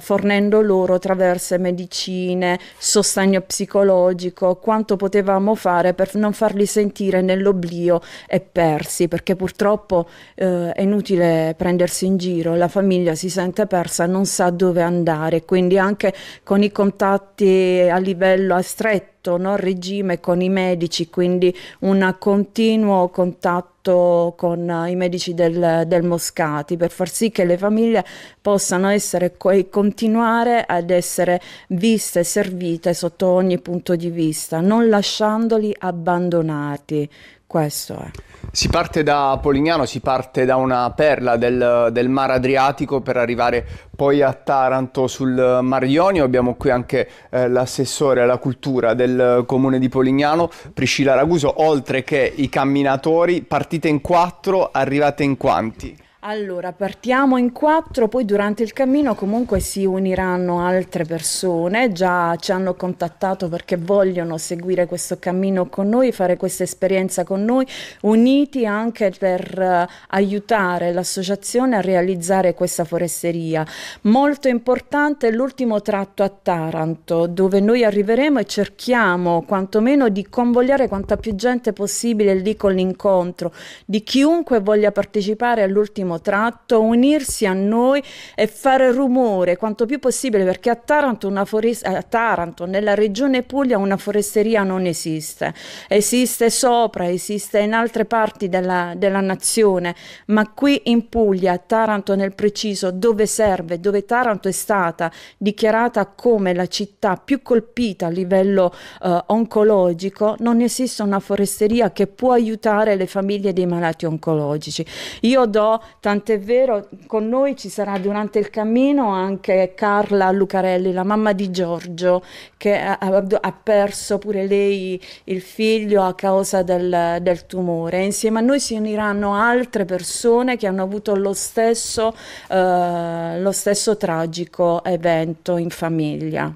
fornendo loro traverse, medicine, sostegno psicologico, quanto potevamo fare per non farli sentire nel loro nell'oblio e persi, perché purtroppo eh, è inutile prendersi in giro, la famiglia si sente persa, non sa dove andare, quindi anche con i contatti a livello a stretto non regime con i medici, quindi un continuo contatto con i medici del, del, Moscati per far sì che le famiglie possano essere e continuare ad essere viste e servite sotto ogni punto di vista, non lasciandoli abbandonati. Questo è. Si parte da Polignano, si parte da una perla del, del, Mar Adriatico per arrivare poi a Taranto sul Mar Ionio. Abbiamo qui anche eh, l'assessore alla cultura del comune di Polignano, Priscilla Raguso, oltre che i camminatori. Partite in quattro, arrivate in quanti? Allora, partiamo in quattro, poi durante il cammino comunque si uniranno altre persone, già ci hanno contattato perché vogliono seguire questo cammino con noi, fare questa esperienza con noi, uniti anche per eh, aiutare l'associazione a realizzare questa foresteria. Molto importante è l'ultimo tratto a Taranto, dove noi arriveremo e cerchiamo quantomeno di convogliare quanta più gente possibile lì con l'incontro, di chiunque voglia partecipare all'ultimo primo tratto, unirsi a noi e fare rumore quanto più possibile perché a Taranto, forest- a Taranto nella regione Puglia una foresteria non esiste, esiste sopra, esiste in altre parti della, della nazione, ma qui in Puglia, a Taranto nel preciso, dove serve, dove Taranto è stata dichiarata come la città più colpita a livello eh, oncologico, non esiste una foresteria che può aiutare le famiglie dei malati oncologici. Io do Tant'è vero, con noi ci sarà durante il cammino anche Carla Lucarelli, la mamma di Giorgio, che ha, ha perso pure lei il figlio a causa del, del, tumore. Insieme a noi si uniranno altre persone che hanno avuto lo stesso, eh, lo stesso tragico evento in famiglia.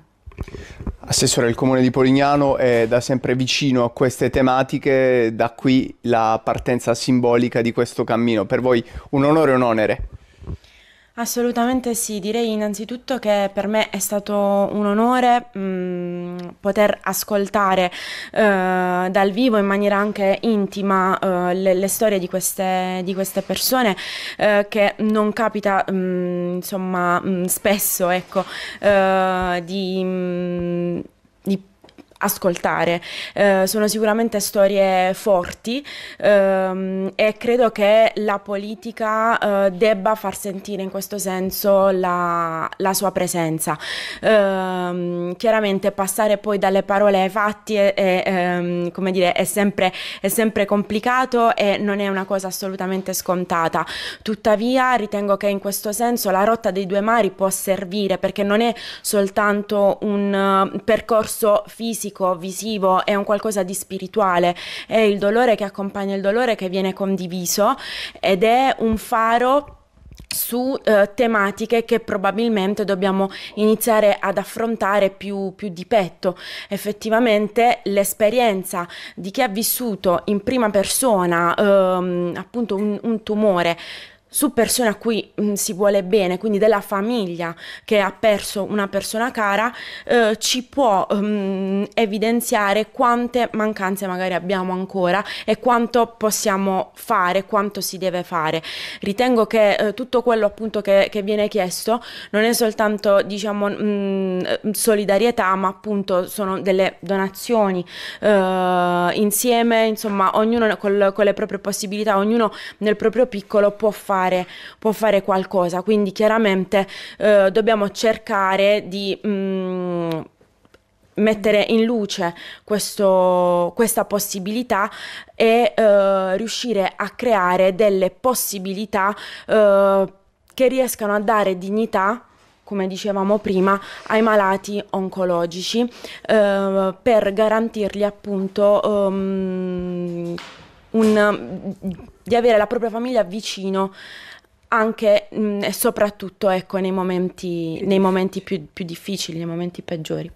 Assessore, il comune di Polignano è da sempre vicino a queste tematiche, da qui la partenza simbolica di questo cammino. Per voi un onore e un onere? Assolutamente sì, direi innanzitutto che per me è stato un onore mh, mm, poter ascoltare eh, dal vivo in maniera anche intima eh, le, le, storie di queste, di queste persone eh, che non capita mh, mm, insomma mh, mm, spesso ecco, eh, di ascoltare. Eh, sono sicuramente storie forti ehm, e credo che la politica eh, debba far sentire in questo senso la, la sua presenza. Eh, chiaramente passare poi dalle parole ai fatti è, è, è, ehm, come dire, è, sempre, è sempre complicato e non è una cosa assolutamente scontata. Tuttavia ritengo che in questo senso la rotta dei due mari può servire perché non è soltanto un uh, percorso fisico, fisico, visivo, è un qualcosa di spirituale, è il dolore che accompagna il dolore che viene condiviso ed è un faro su eh, tematiche che probabilmente dobbiamo iniziare ad affrontare più, più, di petto. Effettivamente l'esperienza di chi ha vissuto in prima persona ehm, appunto un, un tumore su persone a cui mh, mm, si vuole bene, quindi della famiglia che ha perso una persona cara, eh, ci può mh, mm, evidenziare quante mancanze magari abbiamo ancora e quanto possiamo fare, quanto si deve fare. Ritengo che eh, tutto quello appunto che, che, viene chiesto non è soltanto diciamo mh, mm, solidarietà, ma appunto sono delle donazioni eh, insieme, insomma, ognuno col, con le proprie possibilità, ognuno nel proprio piccolo può fare fare, può fare qualcosa. Quindi chiaramente eh, dobbiamo cercare di... Mh, mm, mettere in luce questo, questa possibilità e eh, riuscire a creare delle possibilità eh, che riescano a dare dignità come dicevamo prima, ai malati oncologici eh, per garantirgli appunto um, un, um, di avere la propria famiglia vicino anche mm, e soprattutto ecco, nei momenti, nei momenti più, più difficili, nei momenti peggiori.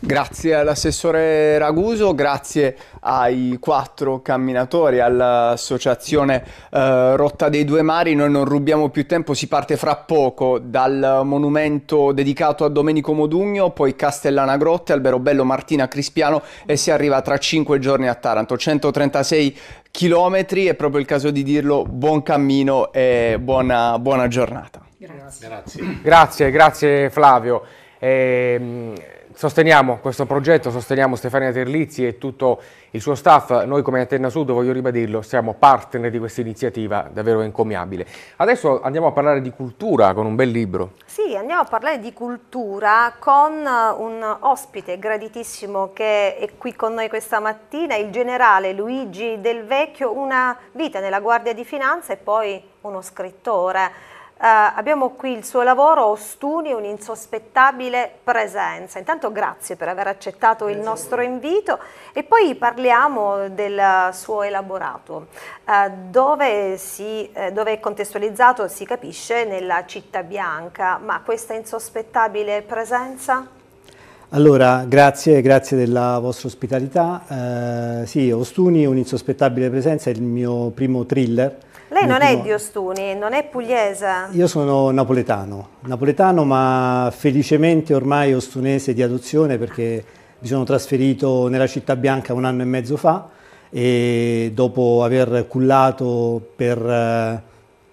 Grazie all'assessore Raguso, grazie ai quattro camminatori, all'associazione eh, Rotta dei Due Mari. Noi non rubiamo più tempo, si parte fra poco dal monumento dedicato a Domenico Modugno, poi Castellana Grotte, Alberobello Martina Crispiano e si arriva tra cinque giorni a Taranto. 136 chilometri, è proprio il caso di dirlo, buon cammino e buona, buona giornata. Grazie. Grazie, grazie, grazie Flavio. Eh, Sosteniamo questo progetto, sosteniamo Stefania Terlizzi e tutto il suo staff. Noi come Antenna Sud, voglio ribadirlo, siamo partner di questa iniziativa davvero encomiabile. Adesso andiamo a parlare di cultura con un bel libro. Sì, andiamo a parlare di cultura con eh, un ospite graditissimo che è qui con noi questa mattina, il generale Luigi Del Vecchio, una vita nella Guardia di Finanza e poi uno scrittore. Eh, abbiamo qui il suo lavoro Ostuni, un'insospettabile presenza. Intanto grazie per aver accettato grazie il nostro invito e poi parliamo del suo elaborato, eh, dove, si, eh, dove è contestualizzato, si capisce, nella città bianca, ma questa insospettabile presenza? Allora, grazie, grazie, della vostra ospitalità. Eh, sì, Ostuni, un'insospettabile presenza, è il mio primo thriller lei non è di Ostuni, non è pugliese? Io sono napoletano, napoletano ma felicemente ormai ostunese di adozione perché mi sono trasferito nella città bianca un anno e mezzo fa e dopo aver cullato per eh,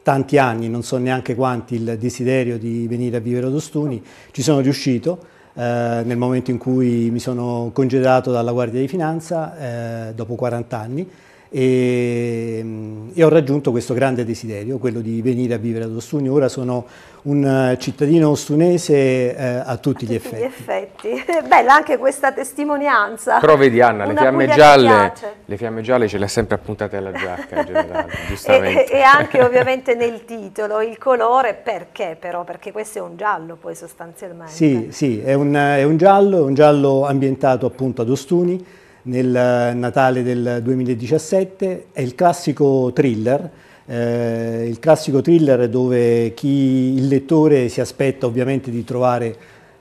tanti anni, non so neanche quanti, il desiderio di venire a vivere ad Ostuni, ci sono riuscito. Eh, nel momento in cui mi sono congedato dalla Guardia di Finanza eh, dopo 40 anni e, ehm, e, ho raggiunto questo grande desiderio, quello di venire a vivere ad Ostuni. Ora sono un eh, cittadino ostunese eh, a tutti, a gli, effetti. gli effetti. Bella anche questa testimonianza. Però vedi Anna, le fiamme, gialle, le fiamme, gialle, ce le ha sempre appuntate alla giacca in generale, giustamente. e, e, anche ovviamente nel titolo, il colore perché però? Perché questo è un giallo poi sostanzialmente. Sì, sì, è un, è un giallo, un giallo ambientato appunto ad Ostuni nel eh, Natale del 2017, è il classico thriller, eh, il classico thriller dove chi, il lettore si aspetta ovviamente di trovare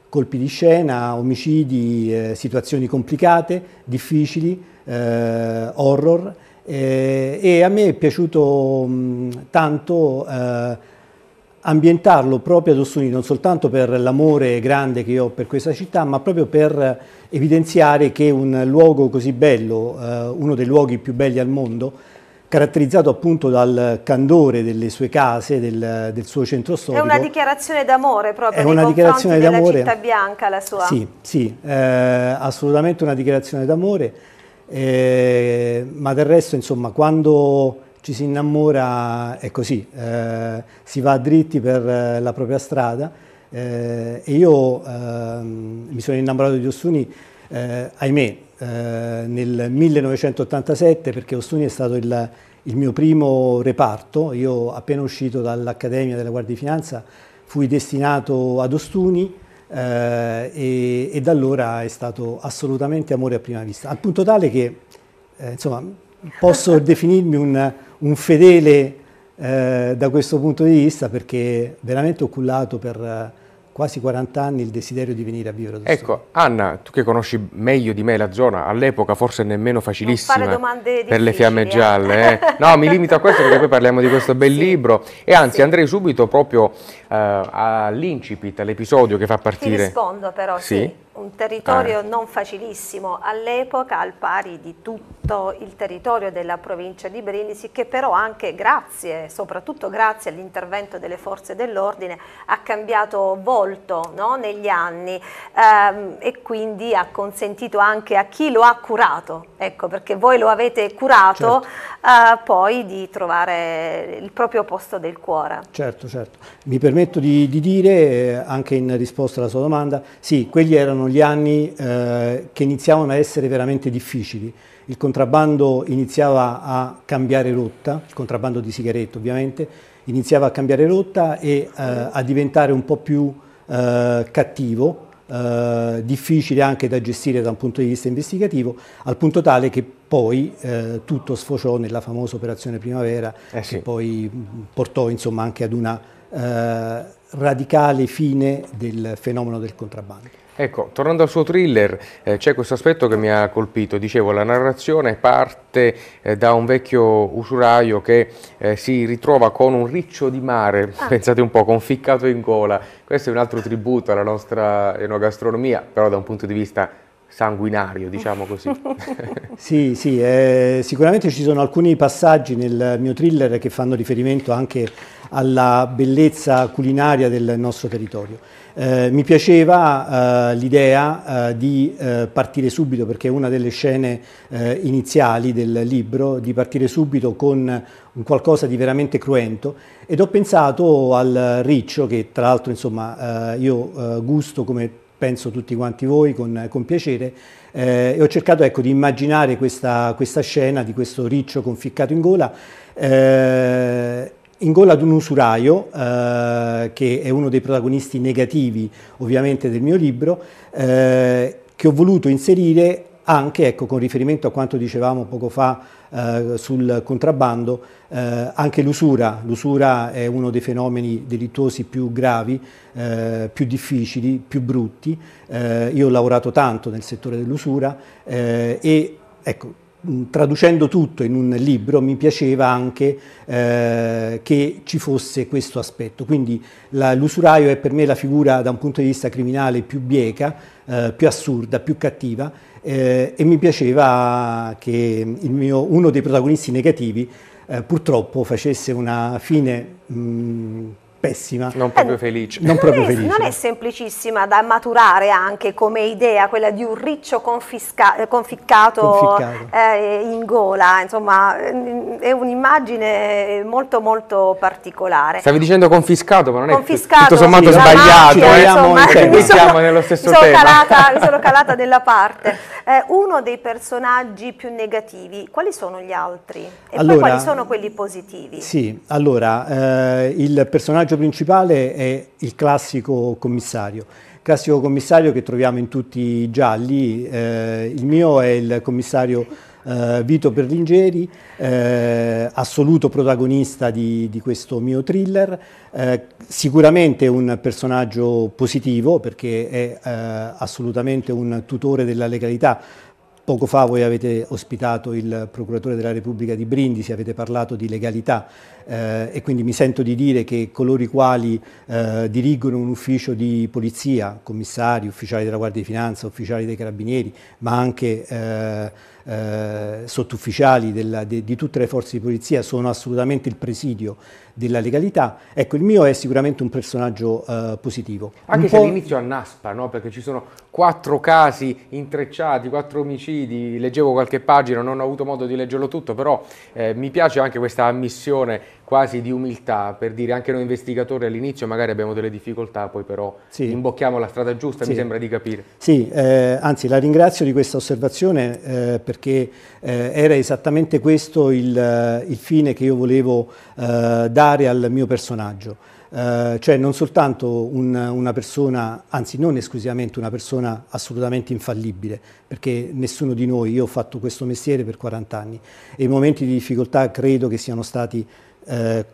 colpi di scena, omicidi, eh, situazioni complicate, difficili, eh, horror eh, e a me è piaciuto mh, tanto eh, ambientarlo proprio ad Ostuni non soltanto per l'amore grande che io ho per questa città, ma proprio per evidenziare che un luogo così bello, eh, uno dei luoghi più belli al mondo, caratterizzato appunto dal candore delle sue case, del, del suo centro storico. È una dichiarazione d'amore proprio è una dichiarazione d'amore. città bianca la sua. Sì, sì eh, assolutamente una dichiarazione d'amore, eh, ma del resto insomma quando ci si innamora, è così, eh, si va dritti per eh, la propria strada eh, e io ehm, mi sono innamorato di Ostuni, eh, ahimè, eh, nel 1987 perché Ostuni è stato il, il mio primo reparto, io appena uscito dall'Accademia della Guardia di Finanza fui destinato ad Ostuni, eh, e, e, da allora è stato assolutamente amore a prima vista, al punto tale che eh, insomma, posso definirmi un, un fedele eh, da questo punto di vista perché veramente ho cullato per eh, quasi 40 anni il desiderio di venire a vivere ad Ostia. Ecco, Anna, tu che conosci meglio di me la zona, all'epoca forse nemmeno facilissima per le fiamme eh. gialle. Eh? No, mi limito a questo perché poi parliamo di questo bel sì. libro e anzi sì. andrei subito proprio uh, all'incipit, all'episodio che fa partire. Ti rispondo però, sì. sì un territorio eh. non facilissimo all'epoca al pari di tutto il territorio della provincia di Brindisi che però anche grazie, soprattutto grazie all'intervento delle forze dell'ordine ha cambiato volto no, negli anni ehm, e quindi ha consentito anche a chi lo ha curato, ecco perché voi lo avete curato certo uh, poi di trovare il proprio posto del cuore. Certo, certo. Mi permetto di, di dire, eh, anche in risposta alla sua domanda, sì, quelli erano gli anni eh, che iniziavano a essere veramente difficili. Il contrabbando iniziava a cambiare rotta, il contrabbando di sigarette ovviamente, iniziava a cambiare rotta e eh, a diventare un po' più eh, cattivo eh, difficile anche da gestire da un punto di vista investigativo, al punto tale che poi eh, tutto sfociò nella famosa operazione Primavera, eh sì. che poi mm, portò insomma, anche ad una eh, radicale fine del fenomeno del contrabbando. Ecco, tornando al suo thriller, eh, c'è questo aspetto che mi ha colpito. Dicevo, la narrazione parte eh, da un vecchio usuraio che eh, si ritrova con un riccio di mare, ah. pensate un po', conficcato in gola. Questo è un altro tributo alla nostra enogastronomia, però da un punto di vista sanguinario, diciamo così. sì, sì, eh, sicuramente ci sono alcuni passaggi nel mio thriller che fanno riferimento anche alla bellezza culinaria del nostro territorio. Eh, mi piaceva eh, l'idea eh, di eh, partire subito, perché è una delle scene eh, iniziali del libro, di partire subito con qualcosa di veramente cruento ed ho pensato al riccio, che tra l'altro insomma eh, io gusto come penso tutti quanti voi con, con piacere, e ho cercato ecco, di immaginare questa, questa, scena di questo riccio conficcato in gola in gola ad un usuraio, eh, che è uno dei protagonisti negativi ovviamente del mio libro, eh, che ho voluto inserire anche ecco, con riferimento a quanto dicevamo poco fa eh, sul contrabbando, eh, anche l'usura. L'usura è uno dei fenomeni delittuosi più gravi, eh, più difficili, più brutti. Eh, io ho lavorato tanto nel settore dell'usura e ecco, Mm, traducendo tutto in un libro mi piaceva anche eh, che ci fosse questo aspetto. Quindi l'usuraio è per me la figura da un punto di vista criminale più bieca, eh, più assurda, più cattiva eh, e mi piaceva che mio, uno dei protagonisti negativi eh, purtroppo facesse una fine mh, mm, pessima. Non proprio eh, felice. Non, non proprio è, felice. Non è semplicissima da maturare anche come idea, quella di un riccio confisca, conficcato, conficcato. Eh, in gola, insomma è un'immagine molto molto particolare. Stavi dicendo confiscato, ma non è confiscato, tutto sommato sì, sbagliato, mafia, eh? insomma, nello stesso mi sono tema. Calata, mi sono calata della parte. Eh, uno dei personaggi più negativi, quali sono gli altri? E allora, poi quali sono quelli positivi? Sì, allora eh, il personaggio personaggio principale è il classico commissario, classico commissario che troviamo in tutti i gialli, eh, il mio è il commissario eh, Vito Berlingeri, eh, assoluto protagonista di, di, questo mio thriller, eh, sicuramente un personaggio positivo perché è eh, assolutamente un tutore della legalità, Poco fa voi avete ospitato il procuratore della Repubblica di Brindisi, avete parlato di legalità eh, e quindi mi sento di dire che coloro i quali eh, dirigono un ufficio di polizia, commissari, ufficiali della Guardia di Finanza, ufficiali dei Carabinieri, ma anche eh, eh sottufficiali della, de, di tutte le forze di polizia sono assolutamente il presidio della legalità. Ecco, il mio è sicuramente un personaggio eh, positivo. Anche un se all'inizio annaspa, no? perché ci sono quattro casi intrecciati, quattro omicidi, leggevo qualche pagina, non ho avuto modo di leggerlo tutto, però eh, mi piace anche questa ammissione quasi di umiltà, per dire anche noi investigatori all'inizio magari abbiamo delle difficoltà, poi però sì. imbocchiamo la strada giusta, sì. mi sembra di capire. Sì, eh, anzi la ringrazio di questa osservazione eh, perché eh, era esattamente questo il, eh, il, fine che io volevo dare dare al mio personaggio, eh, cioè non soltanto un, una persona, anzi non esclusivamente una persona assolutamente infallibile, perché nessuno di noi, io ho fatto questo mestiere per 40 anni e i momenti di difficoltà credo che siano stati eh,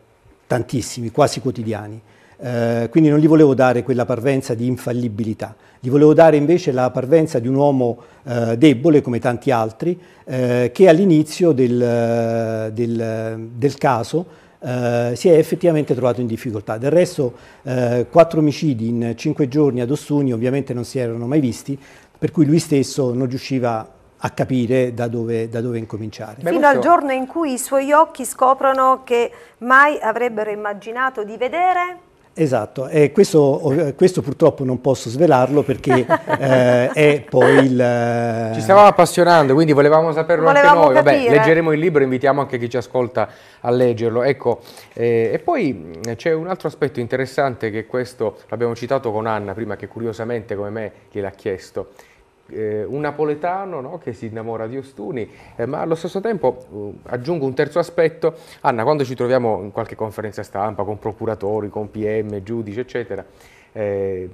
tantissimi, quasi quotidiani. Eh, quindi non gli volevo dare quella parvenza di infallibilità, gli volevo dare invece la parvenza di un uomo eh, debole come tanti altri, eh, che all'inizio del, del, del caso eh, si è effettivamente trovato in difficoltà. Del resto eh, quattro omicidi in cinque giorni ad Ossuni ovviamente non si erano mai visti, per cui lui stesso non riusciva a capire da dove, da dove incominciare. Fino al giorno in cui i suoi occhi scoprono che mai avrebbero immaginato di vedere Esatto, oh, eh, questo, questo, purtroppo non posso svelarlo perché eh, è poi il... Eh, ci stavamo appassionando, quindi volevamo saperlo volevamo anche noi. Vabbè, leggeremo il libro, invitiamo anche chi ci ascolta a leggerlo. Ecco, eh, e poi c'è un altro aspetto interessante che questo l'abbiamo citato con Anna prima, che curiosamente come me gliel'ha chiesto eh, un napoletano no? che si innamora di Ostuni, eh, ma allo stesso tempo uh, aggiungo un terzo aspetto, Anna, quando ci troviamo in qualche conferenza stampa con procuratori, con PM, giudici, eccetera, eh,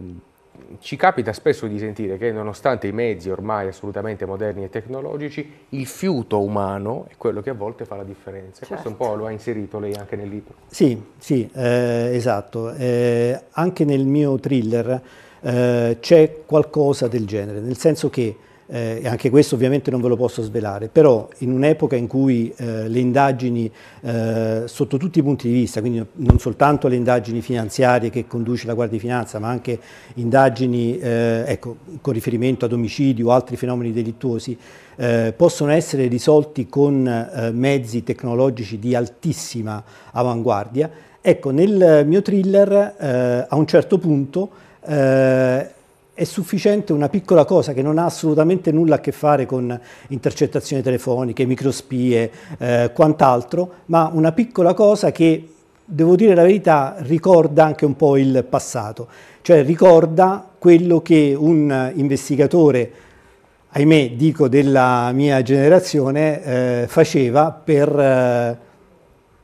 ci capita spesso di sentire che nonostante i mezzi ormai assolutamente moderni e tecnologici, il fiuto umano è quello che a volte fa la differenza. Certo. Questo un po' certo. lo ha inserito lei anche nel libro. Sì, sì, eh, esatto. Eh, anche nel mio thriller eh, c'è qualcosa del genere, nel senso che eh, anche questo ovviamente non ve lo posso svelare, però in un'epoca in cui eh, le indagini eh, sotto tutti i punti di vista, quindi non soltanto le indagini finanziarie che conduce la Guardia di Finanza, ma anche indagini eh, ecco, con riferimento ad omicidi o altri fenomeni delittuosi, eh, possono essere risolti con mezzi tecnologici di altissima avanguardia, ecco nel mio thriller a un certo punto eh, è sufficiente una piccola cosa che non ha assolutamente nulla a che fare con intercettazioni telefoniche, microspie, eh, quant'altro, ma una piccola cosa che, devo dire la verità, ricorda anche un po' il passato, cioè ricorda quello che un investigatore ahimè dico della mia generazione, eh, faceva per eh,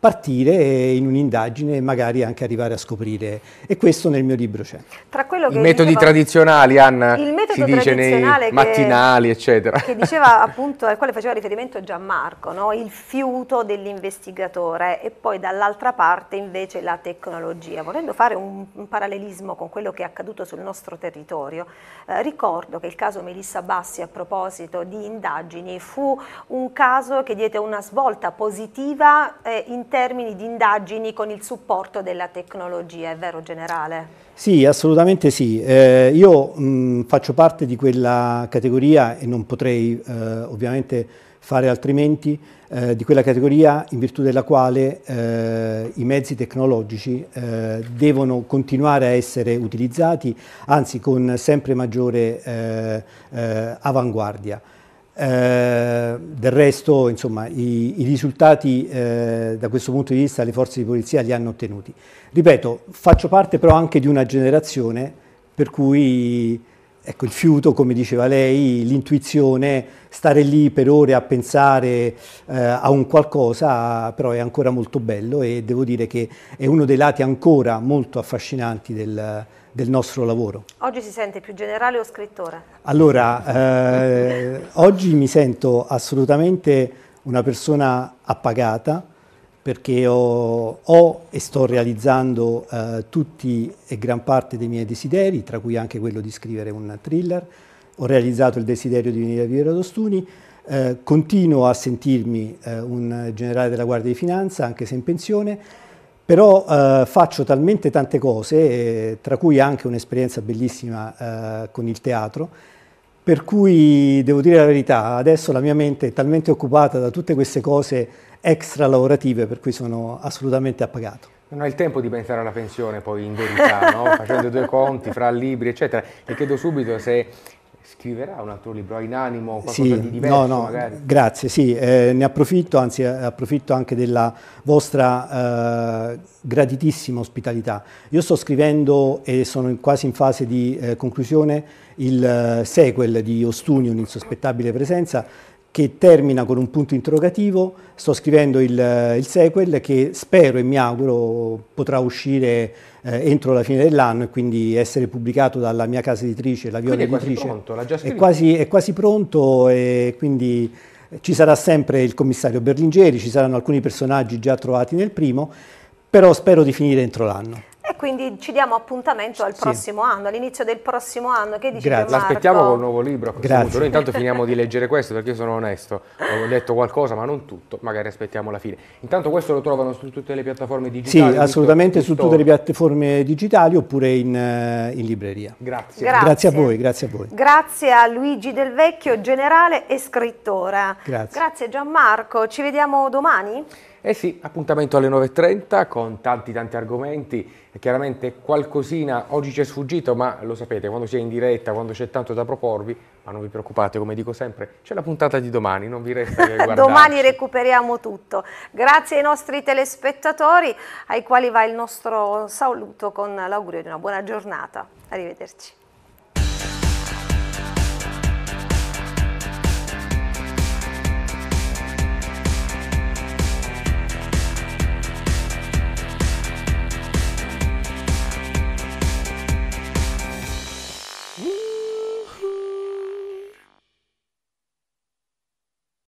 partire in un'indagine e magari anche arrivare a scoprire. E questo nel mio libro c'è. Tra quello che I metodi diceva, tradizionali, Anna, il metodo si dice nei che, mattinali, eccetera. Che diceva appunto, al quale faceva riferimento Gianmarco, no? il fiuto dell'investigatore e poi dall'altra parte invece la tecnologia. Volendo fare un, un, parallelismo con quello che è accaduto sul nostro territorio, eh, ricordo che il caso Melissa Bassi a proposito di indagini fu un caso che diede una svolta positiva eh, in termini di indagini con il supporto della tecnologia, è vero generale? Sì, assolutamente sì. Eh, io mh, faccio parte di quella categoria e non potrei eh, ovviamente fare altrimenti, eh, di quella categoria in virtù della quale eh, i mezzi tecnologici eh, devono continuare a essere utilizzati, anzi con sempre maggiore eh, eh, avanguardia. Eh, del resto, insomma, i, i risultati eh, da questo punto di vista le forze di polizia li hanno ottenuti. Ripeto, faccio parte però anche di una generazione per cui ecco, il fiuto, come diceva lei, l'intuizione, stare lì per ore a pensare eh, a un qualcosa, però è ancora molto bello e devo dire che è uno dei lati ancora molto affascinanti del, del nostro lavoro. Oggi si sente più generale o scrittore? Allora, eh, oggi mi sento assolutamente una persona appagata perché ho, ho e sto realizzando eh, tutti e gran parte dei miei desideri, tra cui anche quello di scrivere un thriller. Ho realizzato il desiderio di venire a vivere ad Ostuni, eh, continuo a sentirmi eh, un generale della Guardia di Finanza, anche se in pensione, però eh, faccio talmente tante cose, eh, tra cui anche un'esperienza bellissima eh, con il teatro, per cui devo dire la verità, adesso la mia mente è talmente occupata da tutte queste cose extra lavorative per cui sono assolutamente appagato. Non hai il tempo di pensare alla pensione poi in verità, no? facendo due conti fra libri eccetera. Ti chiedo subito se scriverà un altro libro, in animo qualcosa sì, di diverso no, no, magari? Grazie, sì, eh, ne approfitto, anzi eh, approfitto anche della vostra eh, graditissima ospitalità. Io sto scrivendo e sono quasi in fase di eh, conclusione il eh, sequel di Ostunio, un'insospettabile presenza, che termina con un punto interrogativo, sto scrivendo il, il sequel che spero e mi auguro potrà uscire eh, entro la fine dell'anno e quindi essere pubblicato dalla mia casa editrice, la Viola Editrice. È quasi pronto, è quasi, è quasi pronto e quindi ci sarà sempre il commissario Berlingeri, ci saranno alcuni personaggi già trovati nel primo, però spero di finire entro l'anno. Quindi ci diamo appuntamento al prossimo sì. anno, all'inizio del prossimo anno. Che dici Grazie. L'aspettiamo con un nuovo libro. Grazie. Noi intanto finiamo di leggere questo perché io sono onesto, ho detto qualcosa ma non tutto, magari aspettiamo la fine. Intanto questo lo trovano su tutte le piattaforme digitali. Sì, assolutamente tutto, su tutte le piattaforme digitali oppure in, eh, in libreria. Grazie. Grazie. Grazie. a voi, grazie a voi. Grazie a Luigi Del Vecchio, generale e scrittore. Grazie. Grazie Gianmarco, ci vediamo domani? Eh sì, appuntamento alle 9.30 con tanti tanti argomenti e chiaramente qualcosina oggi ci è sfuggito ma lo sapete quando si è in diretta, quando c'è tanto da proporvi, ma non vi preoccupate come dico sempre, c'è la puntata di domani, non vi resta che guardare. domani recuperiamo tutto. Grazie ai nostri telespettatori ai quali va il nostro saluto con l'augurio di una buona giornata. Arrivederci.